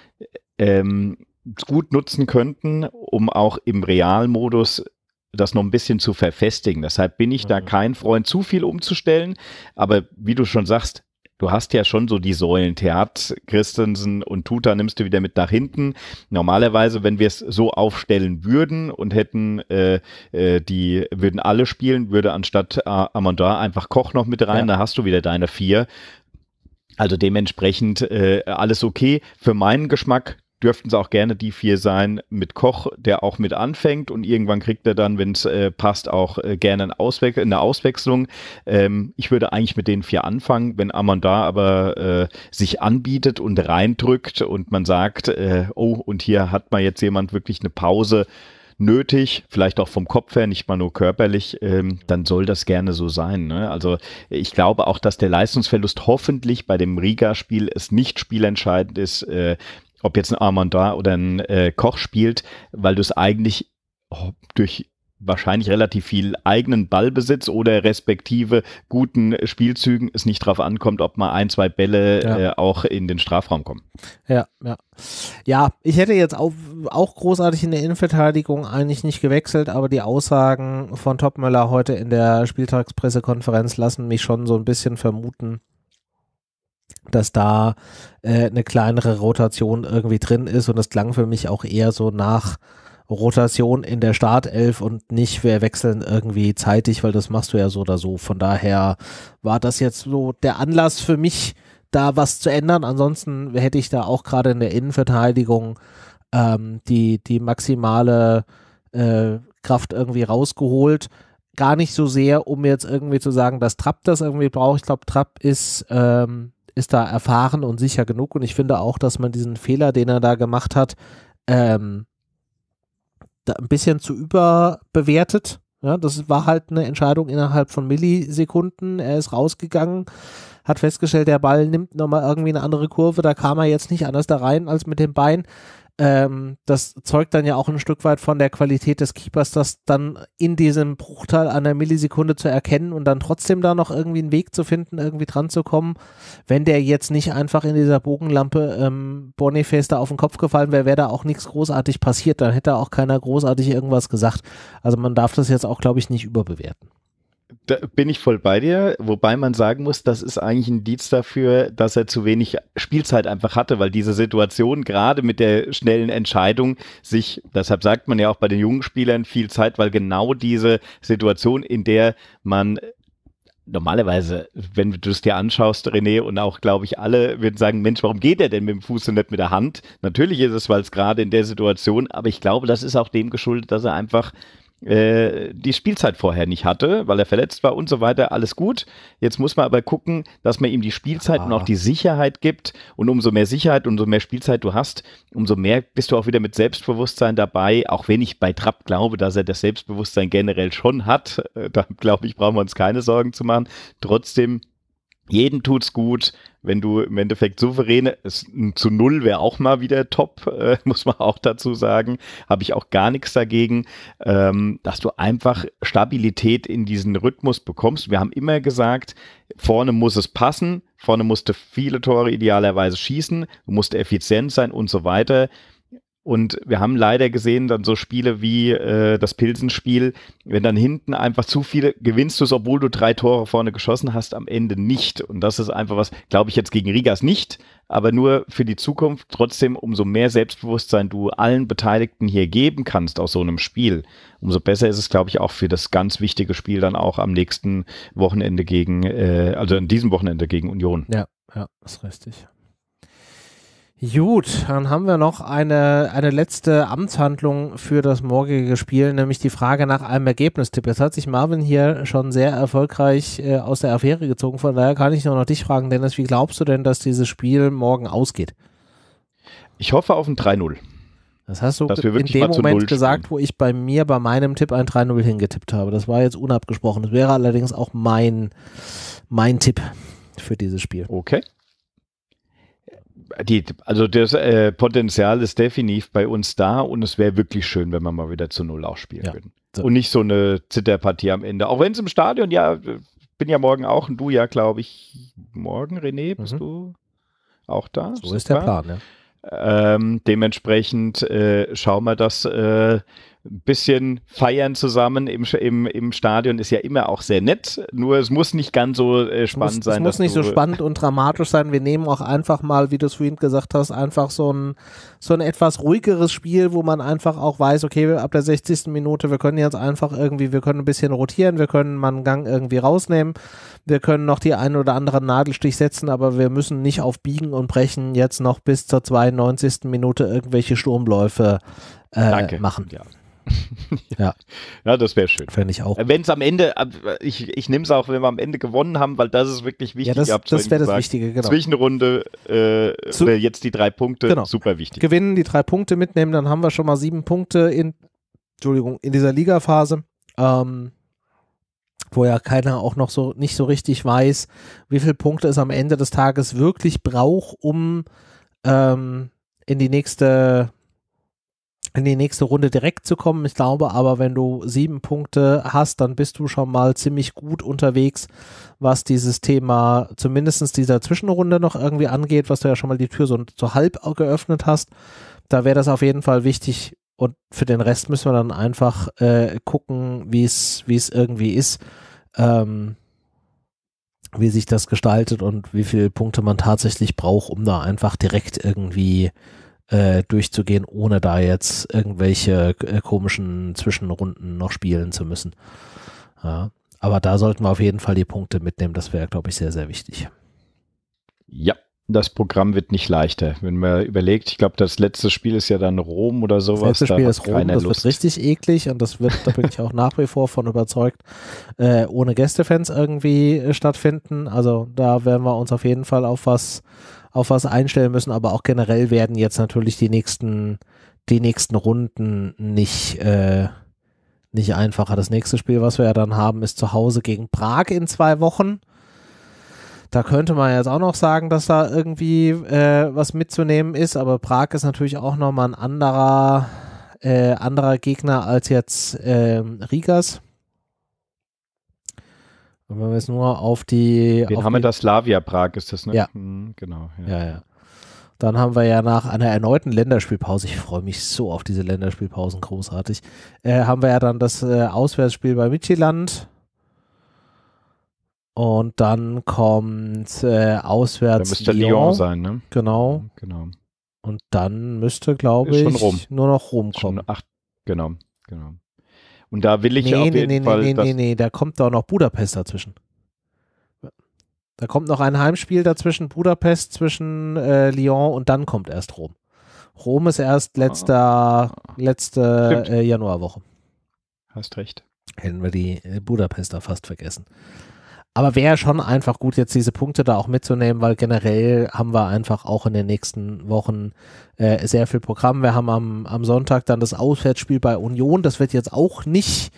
ähm, gut nutzen könnten, um auch im Realmodus das noch ein bisschen zu verfestigen. Deshalb bin ich da mhm. kein Freund, zu viel umzustellen. Aber wie du schon sagst, du hast ja schon so die Säulen, Theat, Christensen und Tuta nimmst du wieder mit nach hinten. Normalerweise, wenn wir es so aufstellen würden und hätten, äh, äh, die würden alle spielen, würde anstatt äh, Amanda einfach Koch noch mit rein, ja. da hast du wieder deine vier. Also dementsprechend äh, alles okay. Für meinen Geschmack dürften es auch gerne die vier sein mit Koch, der auch mit anfängt und irgendwann kriegt er dann, wenn es äh, passt, auch äh, gerne Auswe eine Auswechslung. Ähm, ich würde eigentlich mit den vier anfangen, wenn Amanda aber äh, sich anbietet und reindrückt und man sagt, äh, oh, und hier hat man jetzt jemand wirklich eine Pause nötig, vielleicht auch vom Kopf her, nicht mal nur körperlich, ähm, dann soll das gerne so sein. Ne? Also ich glaube auch, dass der Leistungsverlust hoffentlich bei dem Riga-Spiel es nicht spielentscheidend ist. Äh, ob jetzt ein Armandin oder ein äh, Koch spielt, weil du es eigentlich oh, durch wahrscheinlich relativ viel eigenen Ballbesitz oder respektive guten Spielzügen es nicht drauf ankommt, ob mal ein, zwei Bälle ja. äh, auch in den Strafraum kommen. Ja, ja. Ja, ich hätte jetzt auch, auch großartig in der Innenverteidigung eigentlich nicht gewechselt, aber die Aussagen von Topmöller heute in der Spieltagspressekonferenz lassen mich schon so ein bisschen vermuten, dass da äh, eine kleinere Rotation irgendwie drin ist und das klang für mich auch eher so nach Rotation in der Startelf und nicht wir wechseln irgendwie zeitig, weil das machst du ja so oder so. Von daher war das jetzt so der Anlass für mich, da was zu ändern. Ansonsten hätte ich da auch gerade in der Innenverteidigung ähm, die, die maximale äh, Kraft irgendwie rausgeholt gar nicht so sehr, um jetzt irgendwie zu sagen, dass Trapp das irgendwie braucht. Ich glaube, Trapp ist ähm, ist da erfahren und sicher genug. Und ich finde auch, dass man diesen Fehler, den er da gemacht hat, ähm, da ein bisschen zu überbewertet. Ja, das war halt eine Entscheidung innerhalb von Millisekunden. Er ist rausgegangen, hat festgestellt, der Ball nimmt nochmal irgendwie eine andere Kurve. Da kam er jetzt nicht anders da rein als mit dem Bein ähm, das zeugt dann ja auch ein Stück weit von der Qualität des Keepers, das dann in diesem Bruchteil einer Millisekunde zu erkennen und dann trotzdem da noch irgendwie einen Weg zu finden, irgendwie dran zu kommen. Wenn der jetzt nicht einfach in dieser Bogenlampe ähm, Boniface da auf den Kopf gefallen wäre, wäre da auch nichts großartig passiert. Dann hätte auch keiner großartig irgendwas gesagt. Also man darf das jetzt auch, glaube ich, nicht überbewerten. Da bin ich voll bei dir, wobei man sagen muss, das ist eigentlich ein Indiz dafür, dass er zu wenig Spielzeit einfach hatte, weil diese Situation gerade mit der schnellen Entscheidung sich, deshalb sagt man ja auch bei den jungen Spielern viel Zeit, weil genau diese Situation, in der man normalerweise, wenn du es dir anschaust, René, und auch, glaube ich, alle würden sagen, Mensch, warum geht er denn mit dem Fuß und nicht mit der Hand? Natürlich ist es, weil es gerade in der Situation, aber ich glaube, das ist auch dem geschuldet, dass er einfach äh, die Spielzeit vorher nicht hatte, weil er verletzt war und so weiter, alles gut. Jetzt muss man aber gucken, dass man ihm die Spielzeit ah. und auch die Sicherheit gibt. Und umso mehr Sicherheit, umso mehr Spielzeit du hast, umso mehr bist du auch wieder mit Selbstbewusstsein dabei. Auch wenn ich bei Trapp glaube, dass er das Selbstbewusstsein generell schon hat, äh, da glaube ich, brauchen wir uns keine Sorgen zu machen. Trotzdem, jeden tut's gut wenn du im Endeffekt souveräne, es, zu null wäre auch mal wieder top, äh, muss man auch dazu sagen, habe ich auch gar nichts dagegen, ähm, dass du einfach Stabilität in diesen Rhythmus bekommst. Wir haben immer gesagt, vorne muss es passen, vorne musste viele Tore idealerweise schießen, musste effizient sein und so weiter. Und wir haben leider gesehen, dann so Spiele wie äh, das Pilsenspiel, wenn dann hinten einfach zu viele, gewinnst du es, obwohl du drei Tore vorne geschossen hast, am Ende nicht. Und das ist einfach was, glaube ich, jetzt gegen Rigas nicht, aber nur für die Zukunft trotzdem, umso mehr Selbstbewusstsein du allen Beteiligten hier geben kannst aus so einem Spiel, umso besser ist es, glaube ich, auch für das ganz wichtige Spiel dann auch am nächsten Wochenende gegen, äh, also an diesem Wochenende gegen Union. Ja, ja, ist richtig. Gut, dann haben wir noch eine, eine letzte Amtshandlung für das morgige Spiel, nämlich die Frage nach einem Ergebnistipp. Jetzt hat sich Marvin hier schon sehr erfolgreich äh, aus der Affäre gezogen, von daher kann ich nur noch dich fragen, Dennis, wie glaubst du denn, dass dieses Spiel morgen ausgeht? Ich hoffe auf ein 3-0. Das hast du in dem Moment gesagt, wo ich bei mir, bei meinem Tipp ein 3-0 hingetippt habe. Das war jetzt unabgesprochen. Das wäre allerdings auch mein, mein Tipp für dieses Spiel. Okay die, also das äh, Potenzial ist definitiv bei uns da und es wäre wirklich schön, wenn wir mal wieder zu Null auch spielen ja. würden. So. Und nicht so eine Zitterpartie am Ende. Auch wenn es im Stadion, ja, bin ja morgen auch und du ja, glaube ich, morgen, René, bist mhm. du auch da? So Super. ist der Plan, ja. Ähm, dementsprechend äh, schauen wir, dass äh, ein bisschen feiern zusammen im, im, im Stadion ist ja immer auch sehr nett. Nur es muss nicht ganz so äh, spannend muss, sein. Es muss nicht so spannend und dramatisch sein. Wir nehmen auch einfach mal, wie du es vorhin gesagt hast, einfach so ein, so ein etwas ruhigeres Spiel, wo man einfach auch weiß, okay, ab der 60. Minute, wir können jetzt einfach irgendwie, wir können ein bisschen rotieren, wir können mal einen Gang irgendwie rausnehmen, wir können noch die einen oder anderen Nadelstich setzen, aber wir müssen nicht auf Biegen und Brechen jetzt noch bis zur 92. Minute irgendwelche Sturmläufe äh, machen. Ja. ja. ja, das wäre schön. Fände ich auch. Wenn es am Ende, ich, ich nehme es auch, wenn wir am Ende gewonnen haben, weil das ist wirklich wichtig. Ja, das, das wäre das Wichtige, genau. Zwischenrunde, äh, Zu, jetzt die drei Punkte, genau. super wichtig. Gewinnen, die drei Punkte mitnehmen, dann haben wir schon mal sieben Punkte in, Entschuldigung, in dieser Ligaphase. Ähm, wo ja keiner auch noch so nicht so richtig weiß, wie viele Punkte es am Ende des Tages wirklich braucht, um ähm, in die nächste in die nächste Runde direkt zu kommen. Ich glaube aber, wenn du sieben Punkte hast, dann bist du schon mal ziemlich gut unterwegs, was dieses Thema zumindest dieser Zwischenrunde noch irgendwie angeht, was du ja schon mal die Tür so, so halb geöffnet hast. Da wäre das auf jeden Fall wichtig. Und für den Rest müssen wir dann einfach äh, gucken, wie es irgendwie ist, ähm, wie sich das gestaltet und wie viele Punkte man tatsächlich braucht, um da einfach direkt irgendwie äh, durchzugehen, ohne da jetzt irgendwelche äh, komischen Zwischenrunden noch spielen zu müssen. Ja. Aber da sollten wir auf jeden Fall die Punkte mitnehmen. Das wäre, glaube ich, sehr, sehr wichtig. Ja, das Programm wird nicht leichter. Wenn man überlegt, ich glaube, das letzte Spiel ist ja dann Rom oder sowas. Das letzte Spiel da ist Rom, das Lust. wird richtig eklig und das wird, da bin ich auch nach wie vor von überzeugt, äh, ohne Gästefans irgendwie äh, stattfinden. Also da werden wir uns auf jeden Fall auf was, auf was einstellen müssen, aber auch generell werden jetzt natürlich die nächsten, die nächsten Runden nicht, äh, nicht einfacher. Das nächste Spiel, was wir ja dann haben, ist zu Hause gegen Prag in zwei Wochen. Da könnte man jetzt auch noch sagen, dass da irgendwie äh, was mitzunehmen ist, aber Prag ist natürlich auch nochmal ein anderer, äh, anderer Gegner als jetzt äh, Rigas. Und wenn wir es nur auf die. Den auf haben wir das Slavia Prag, ist das, ne? Ja. Hm, genau. Ja. ja, ja. Dann haben wir ja nach einer erneuten Länderspielpause, ich freue mich so auf diese Länderspielpausen, großartig, äh, haben wir ja dann das äh, Auswärtsspiel bei Michiland. Und dann kommt äh, auswärts. Da müsste Lyon, Lyon sein, ne? Genau. Genau. Und dann müsste, glaube ich, nur noch Rom kommen. Acht, genau, genau. Und da will ich nee, auf nee, jeden nee, Fall. Nee, nee, nee, da kommt doch noch Budapest dazwischen. Da kommt noch ein Heimspiel dazwischen Budapest, zwischen äh, Lyon und dann kommt erst Rom. Rom ist erst letzter, ah. letzte äh, Januarwoche. Hast recht. Hätten wir die äh, Budapester fast vergessen. Aber wäre schon einfach gut, jetzt diese Punkte da auch mitzunehmen, weil generell haben wir einfach auch in den nächsten Wochen äh, sehr viel Programm. Wir haben am, am Sonntag dann das Auswärtsspiel bei Union. Das wird jetzt auch nicht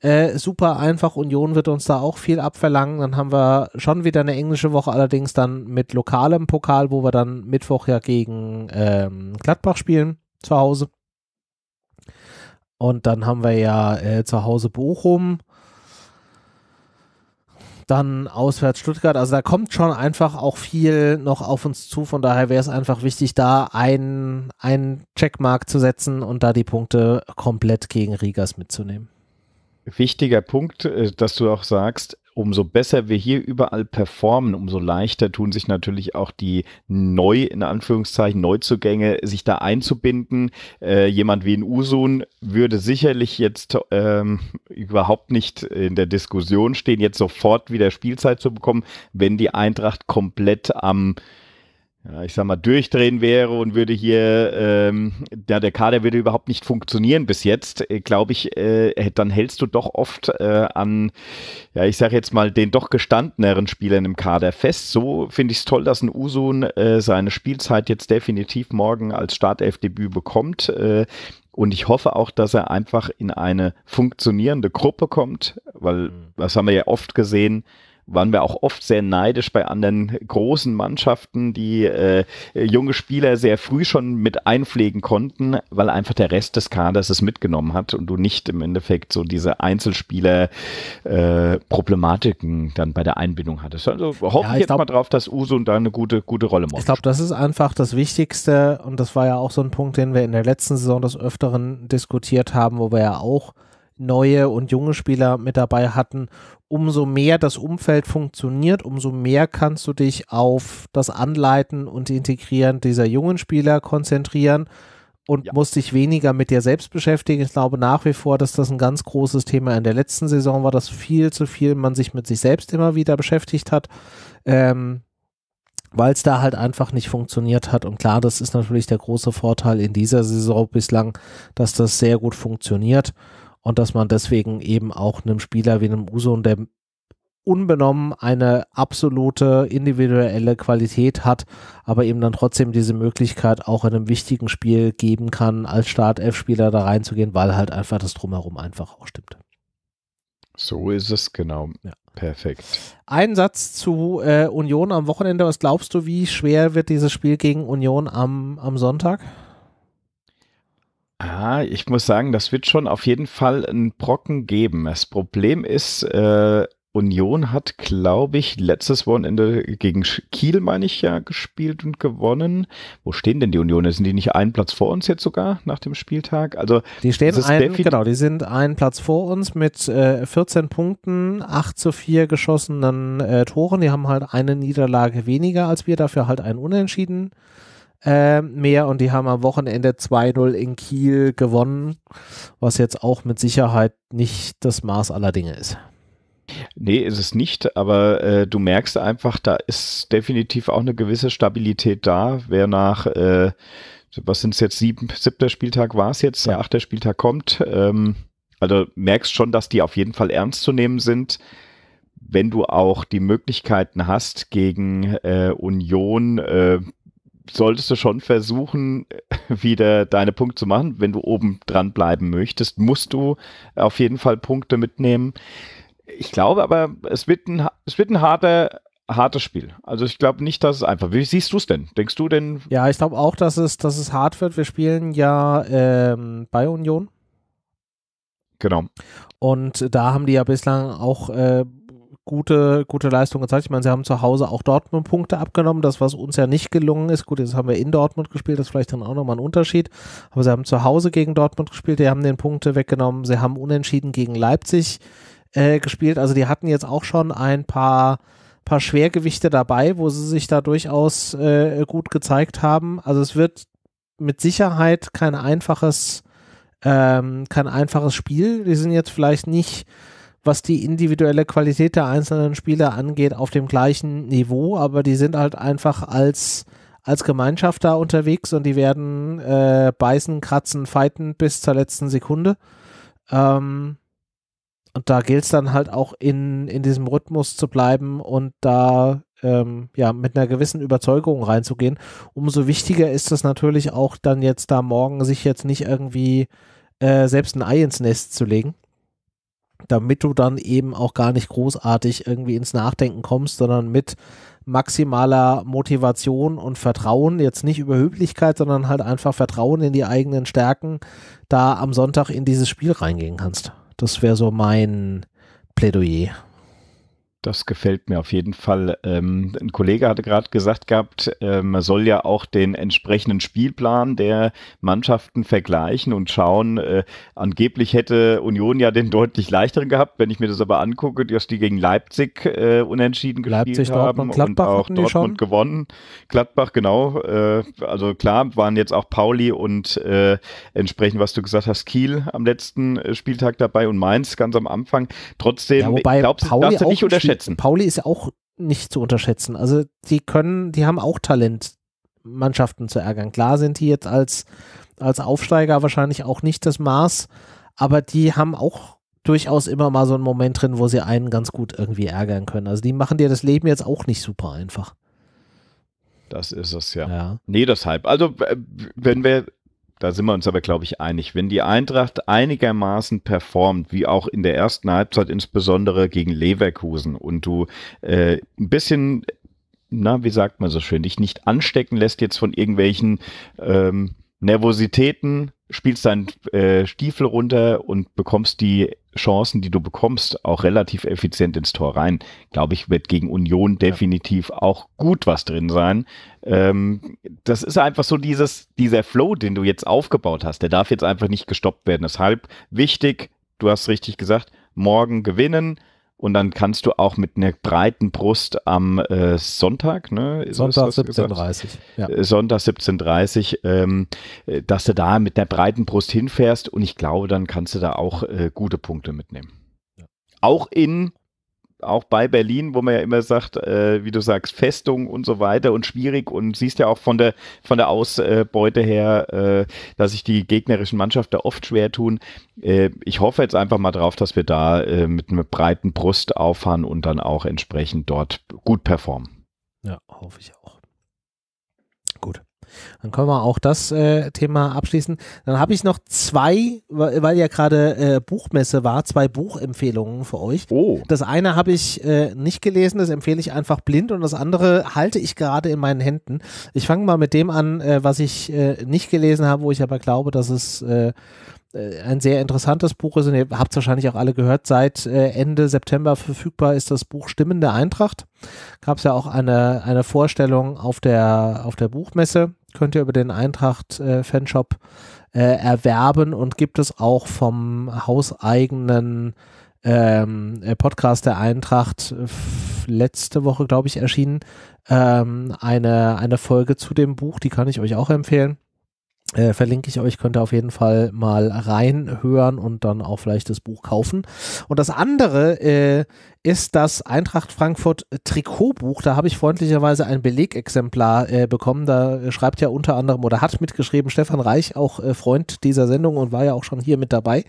äh, super einfach. Union wird uns da auch viel abverlangen. Dann haben wir schon wieder eine englische Woche, allerdings dann mit lokalem Pokal, wo wir dann Mittwoch ja gegen ähm, Gladbach spielen zu Hause. Und dann haben wir ja äh, zu Hause Bochum dann auswärts Stuttgart. Also da kommt schon einfach auch viel noch auf uns zu. Von daher wäre es einfach wichtig, da einen, einen Checkmark zu setzen und da die Punkte komplett gegen Rigas mitzunehmen. Wichtiger Punkt, äh, dass du auch sagst, umso besser wir hier überall performen, umso leichter tun sich natürlich auch die neu, in Anführungszeichen, Neuzugänge, sich da einzubinden. Äh, jemand wie ein Usun würde sicherlich jetzt ähm, überhaupt nicht in der Diskussion stehen, jetzt sofort wieder Spielzeit zu bekommen, wenn die Eintracht komplett am ja, ich sag mal, durchdrehen wäre und würde hier, ähm, ja, der Kader würde überhaupt nicht funktionieren bis jetzt, äh, glaube ich, äh, dann hältst du doch oft äh, an, ja, ich sag jetzt mal, den doch gestandeneren Spielern im Kader fest. So finde ich es toll, dass ein Usun äh, seine Spielzeit jetzt definitiv morgen als Startelfdebüt bekommt. Äh, und ich hoffe auch, dass er einfach in eine funktionierende Gruppe kommt, weil mhm. das haben wir ja oft gesehen waren wir auch oft sehr neidisch bei anderen großen Mannschaften, die äh, junge Spieler sehr früh schon mit einpflegen konnten, weil einfach der Rest des Kaders es mitgenommen hat und du nicht im Endeffekt so diese Einzelspieler-Problematiken äh, dann bei der Einbindung hattest. Also hoffe ja, ich jetzt glaub, mal drauf, dass Usun da eine gute, gute Rolle macht. Ich glaube, das ist einfach das Wichtigste und das war ja auch so ein Punkt, den wir in der letzten Saison des Öfteren diskutiert haben, wo wir ja auch neue und junge Spieler mit dabei hatten, umso mehr das Umfeld funktioniert, umso mehr kannst du dich auf das Anleiten und Integrieren dieser jungen Spieler konzentrieren und ja. musst dich weniger mit dir selbst beschäftigen. Ich glaube nach wie vor, dass das ein ganz großes Thema in der letzten Saison war, dass viel zu viel man sich mit sich selbst immer wieder beschäftigt hat, ähm, weil es da halt einfach nicht funktioniert hat. Und klar, das ist natürlich der große Vorteil in dieser Saison bislang, dass das sehr gut funktioniert und dass man deswegen eben auch einem Spieler wie einem Usun, der unbenommen eine absolute individuelle Qualität hat, aber eben dann trotzdem diese Möglichkeit auch in einem wichtigen Spiel geben kann, als Startelf-Spieler da reinzugehen, weil halt einfach das Drumherum einfach auch stimmt. So ist es genau. Ja. Perfekt. Ein Satz zu äh, Union am Wochenende. Was glaubst du, wie schwer wird dieses Spiel gegen Union am, am Sonntag? Ah, ich muss sagen, das wird schon auf jeden Fall einen Brocken geben. Das Problem ist, äh, Union hat, glaube ich, letztes Wochenende gegen Kiel, meine ich ja, gespielt und gewonnen. Wo stehen denn die Unioner? Sind die nicht einen Platz vor uns jetzt sogar nach dem Spieltag? Also die stehen ein, genau, die sind einen Platz vor uns mit äh, 14 Punkten, 8 zu 4 geschossenen äh, Toren. Die haben halt eine Niederlage weniger als wir, dafür halt einen Unentschieden äh, mehr und die haben am Wochenende 2-0 in Kiel gewonnen, was jetzt auch mit Sicherheit nicht das Maß aller Dinge ist. Nee, ist es nicht, aber äh, du merkst einfach, da ist definitiv auch eine gewisse Stabilität da. Wer nach, äh, was sind es jetzt, sieben, siebter Spieltag war es jetzt, ja. der achte Spieltag kommt, ähm, also merkst schon, dass die auf jeden Fall ernst zu nehmen sind. Wenn du auch die Möglichkeiten hast, gegen äh, Union äh, solltest du schon versuchen, wieder deine Punkte zu machen. Wenn du oben dran bleiben möchtest, musst du auf jeden Fall Punkte mitnehmen. Ich glaube aber, es wird ein, es wird ein harter, hartes Spiel. Also ich glaube nicht, dass es einfach Wie siehst du es denn? Denkst du denn? Ja, ich glaube auch, dass es, dass es hart wird. Wir spielen ja ähm, bei Union. Genau. Und da haben die ja bislang auch äh, gute, gute Leistung gezeigt. Ich meine, sie haben zu Hause auch Dortmund Punkte abgenommen. Das, was uns ja nicht gelungen ist, gut, jetzt haben wir in Dortmund gespielt, das ist vielleicht dann auch nochmal ein Unterschied. Aber sie haben zu Hause gegen Dortmund gespielt, die haben den Punkte weggenommen. Sie haben unentschieden gegen Leipzig äh, gespielt. Also die hatten jetzt auch schon ein paar, paar Schwergewichte dabei, wo sie sich da durchaus äh, gut gezeigt haben. Also es wird mit Sicherheit kein einfaches, ähm, kein einfaches Spiel. Die sind jetzt vielleicht nicht was die individuelle Qualität der einzelnen Spieler angeht, auf dem gleichen Niveau, aber die sind halt einfach als, als Gemeinschaft da unterwegs und die werden äh, beißen, kratzen, fighten bis zur letzten Sekunde. Ähm, und da gilt es dann halt auch in, in diesem Rhythmus zu bleiben und da ähm, ja mit einer gewissen Überzeugung reinzugehen. Umso wichtiger ist es natürlich auch dann jetzt da morgen, sich jetzt nicht irgendwie äh, selbst ein Ei ins Nest zu legen damit du dann eben auch gar nicht großartig irgendwie ins Nachdenken kommst, sondern mit maximaler Motivation und Vertrauen, jetzt nicht über Überhöblichkeit, sondern halt einfach Vertrauen in die eigenen Stärken, da am Sonntag in dieses Spiel reingehen kannst. Das wäre so mein Plädoyer. Das gefällt mir auf jeden Fall. Ähm, ein Kollege hatte gerade gesagt gehabt, ähm, man soll ja auch den entsprechenden Spielplan der Mannschaften vergleichen und schauen. Äh, angeblich hätte Union ja den deutlich leichteren gehabt. Wenn ich mir das aber angucke, dass die gegen Leipzig äh, unentschieden gespielt Leipzig, haben Dortmund, und auch Dortmund schon. gewonnen. Gladbach, genau. Äh, also klar, waren jetzt auch Pauli und äh, entsprechend, was du gesagt hast, Kiel am letzten Spieltag dabei und Mainz ganz am Anfang. Trotzdem, ja, wobei glaubst, Pauli darfst du nicht unterschätzen unterschätzen. Pauli ist ja auch nicht zu unterschätzen. Also die können, die haben auch Talent, Mannschaften zu ärgern. Klar sind die jetzt als, als Aufsteiger wahrscheinlich auch nicht das Maß, aber die haben auch durchaus immer mal so einen Moment drin, wo sie einen ganz gut irgendwie ärgern können. Also die machen dir das Leben jetzt auch nicht super einfach. Das ist es ja. ja. Nee, deshalb. Also, wenn wir da sind wir uns aber, glaube ich, einig. Wenn die Eintracht einigermaßen performt, wie auch in der ersten Halbzeit insbesondere gegen Leverkusen, und du äh, ein bisschen, na, wie sagt man so schön, dich nicht anstecken lässt jetzt von irgendwelchen ähm, Nervositäten, spielst deinen äh, Stiefel runter und bekommst die Chancen, die du bekommst, auch relativ effizient ins Tor rein. Glaube ich, wird gegen Union definitiv ja. auch gut was drin sein. Ähm, das ist einfach so dieses, dieser Flow, den du jetzt aufgebaut hast, der darf jetzt einfach nicht gestoppt werden. Deshalb wichtig, du hast richtig gesagt, morgen gewinnen, und dann kannst du auch mit einer breiten Brust am äh, Sonntag, ne? Sonntag 17.30 ja. Äh, Sonntag 17.30 ähm, äh, dass du da mit einer breiten Brust hinfährst und ich glaube, dann kannst du da auch äh, gute Punkte mitnehmen. Ja. Auch in auch bei Berlin, wo man ja immer sagt, äh, wie du sagst, Festung und so weiter und schwierig und siehst ja auch von der, von der Ausbeute her, äh, dass sich die gegnerischen Mannschaften oft schwer tun. Äh, ich hoffe jetzt einfach mal drauf, dass wir da äh, mit einer breiten Brust auffahren und dann auch entsprechend dort gut performen. Ja, hoffe ich auch. Dann können wir auch das äh, Thema abschließen. Dann habe ich noch zwei, weil ja gerade äh, Buchmesse war, zwei Buchempfehlungen für euch. Oh. Das eine habe ich äh, nicht gelesen, das empfehle ich einfach blind und das andere halte ich gerade in meinen Händen. Ich fange mal mit dem an, äh, was ich äh, nicht gelesen habe, wo ich aber glaube, dass es äh, äh, ein sehr interessantes Buch ist und ihr habt es wahrscheinlich auch alle gehört, seit äh, Ende September verfügbar ist das Buch Stimmen der Eintracht. Gab es ja auch eine, eine Vorstellung auf der, auf der Buchmesse, könnt ihr über den Eintracht-Fanshop äh, äh, erwerben und gibt es auch vom hauseigenen ähm, äh, Podcast der Eintracht letzte Woche, glaube ich, erschienen, ähm, eine, eine Folge zu dem Buch, die kann ich euch auch empfehlen. Äh, verlinke ich euch, könnt ihr auf jeden Fall mal reinhören und dann auch vielleicht das Buch kaufen. Und das andere äh, ist das Eintracht Frankfurt Trikotbuch. Da habe ich freundlicherweise ein Belegexemplar äh, bekommen. Da schreibt ja unter anderem oder hat mitgeschrieben Stefan Reich, auch äh, Freund dieser Sendung und war ja auch schon hier mit dabei.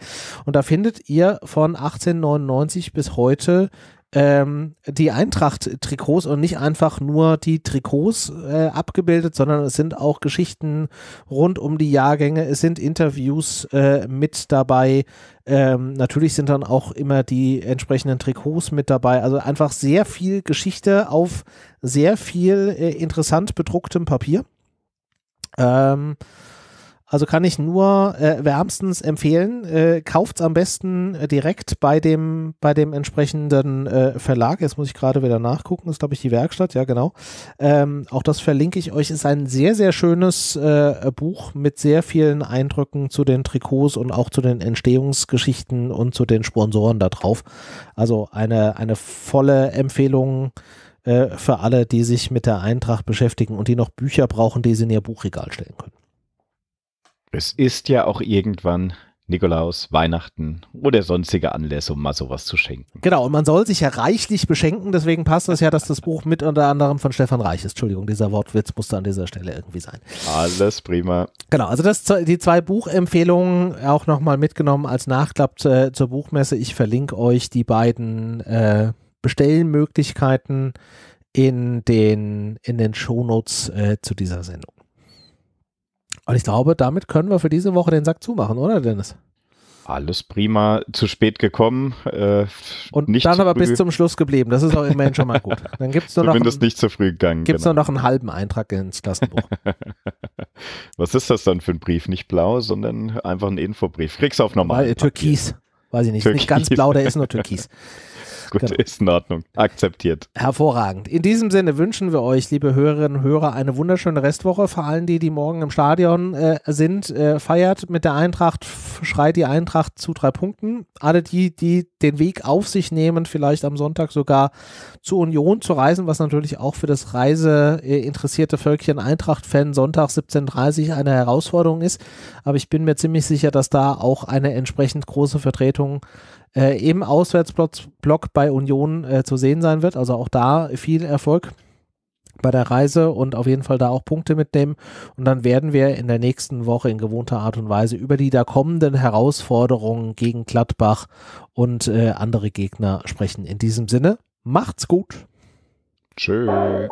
Und da findet ihr von 1899 bis heute ähm, die Eintracht-Trikots und nicht einfach nur die Trikots äh, abgebildet, sondern es sind auch Geschichten rund um die Jahrgänge, es sind Interviews äh, mit dabei. Ähm, natürlich sind dann auch immer die entsprechenden Trikots mit dabei. Also einfach sehr viel Geschichte auf sehr viel äh, interessant bedrucktem Papier. Ähm, also kann ich nur äh, wärmstens empfehlen, äh, kauft am besten äh, direkt bei dem, bei dem entsprechenden äh, Verlag. Jetzt muss ich gerade wieder nachgucken, das ist glaube ich die Werkstatt, ja genau. Ähm, auch das verlinke ich euch. Ist ein sehr, sehr schönes äh, Buch mit sehr vielen Eindrücken zu den Trikots und auch zu den Entstehungsgeschichten und zu den Sponsoren da drauf. Also eine, eine volle Empfehlung äh, für alle, die sich mit der Eintracht beschäftigen und die noch Bücher brauchen, die sie in ihr Buchregal stellen können. Es ist ja auch irgendwann Nikolaus, Weihnachten oder sonstige Anlässe, um mal sowas zu schenken. Genau, und man soll sich ja reichlich beschenken, deswegen passt das ja, dass das Buch mit unter anderem von Stefan Reich ist. Entschuldigung, dieser Wortwitz musste an dieser Stelle irgendwie sein. Alles prima. Genau, also das die zwei Buchempfehlungen auch nochmal mitgenommen als Nachklapp äh, zur Buchmesse. Ich verlinke euch die beiden äh, Bestellmöglichkeiten in den, in den Shownotes äh, zu dieser Sendung. Und ich glaube, damit können wir für diese Woche den Sack zumachen, oder Dennis? Alles prima, zu spät gekommen. Äh, und nicht dann aber früh. bis zum Schluss geblieben. Das ist auch immerhin schon mal gut. Dann gibt's nur Zumindest noch einen, nicht zu früh gegangen. Gibt es genau. nur noch einen halben Eintrag ins Klassenbuch. Was ist das dann für ein Brief? Nicht blau, sondern einfach ein Infobrief. Kriegst du auf normal. Äh, türkis. Weiß ich nicht. Türkis. Nicht ganz blau, der ist nur Türkis. gut, genau. ist in Ordnung. Akzeptiert. Hervorragend. In diesem Sinne wünschen wir euch, liebe Hörerinnen und Hörer, eine wunderschöne Restwoche. Vor allem die, die morgen im Stadion äh, sind, äh, feiert mit der Eintracht, schreit die Eintracht zu drei Punkten. Alle die, die den Weg auf sich nehmen, vielleicht am Sonntag sogar zur Union zu reisen, was natürlich auch für das reiseinteressierte äh, Völkchen Eintracht-Fan Sonntag 17.30 eine Herausforderung ist. Aber ich bin mir ziemlich sicher, dass da auch eine entsprechend große Vertretung äh, im Auswärtsblock bei Union äh, zu sehen sein wird. Also auch da viel Erfolg bei der Reise und auf jeden Fall da auch Punkte mitnehmen. Und dann werden wir in der nächsten Woche in gewohnter Art und Weise über die da kommenden Herausforderungen gegen Gladbach und äh, andere Gegner sprechen. In diesem Sinne, macht's gut. Tschüss.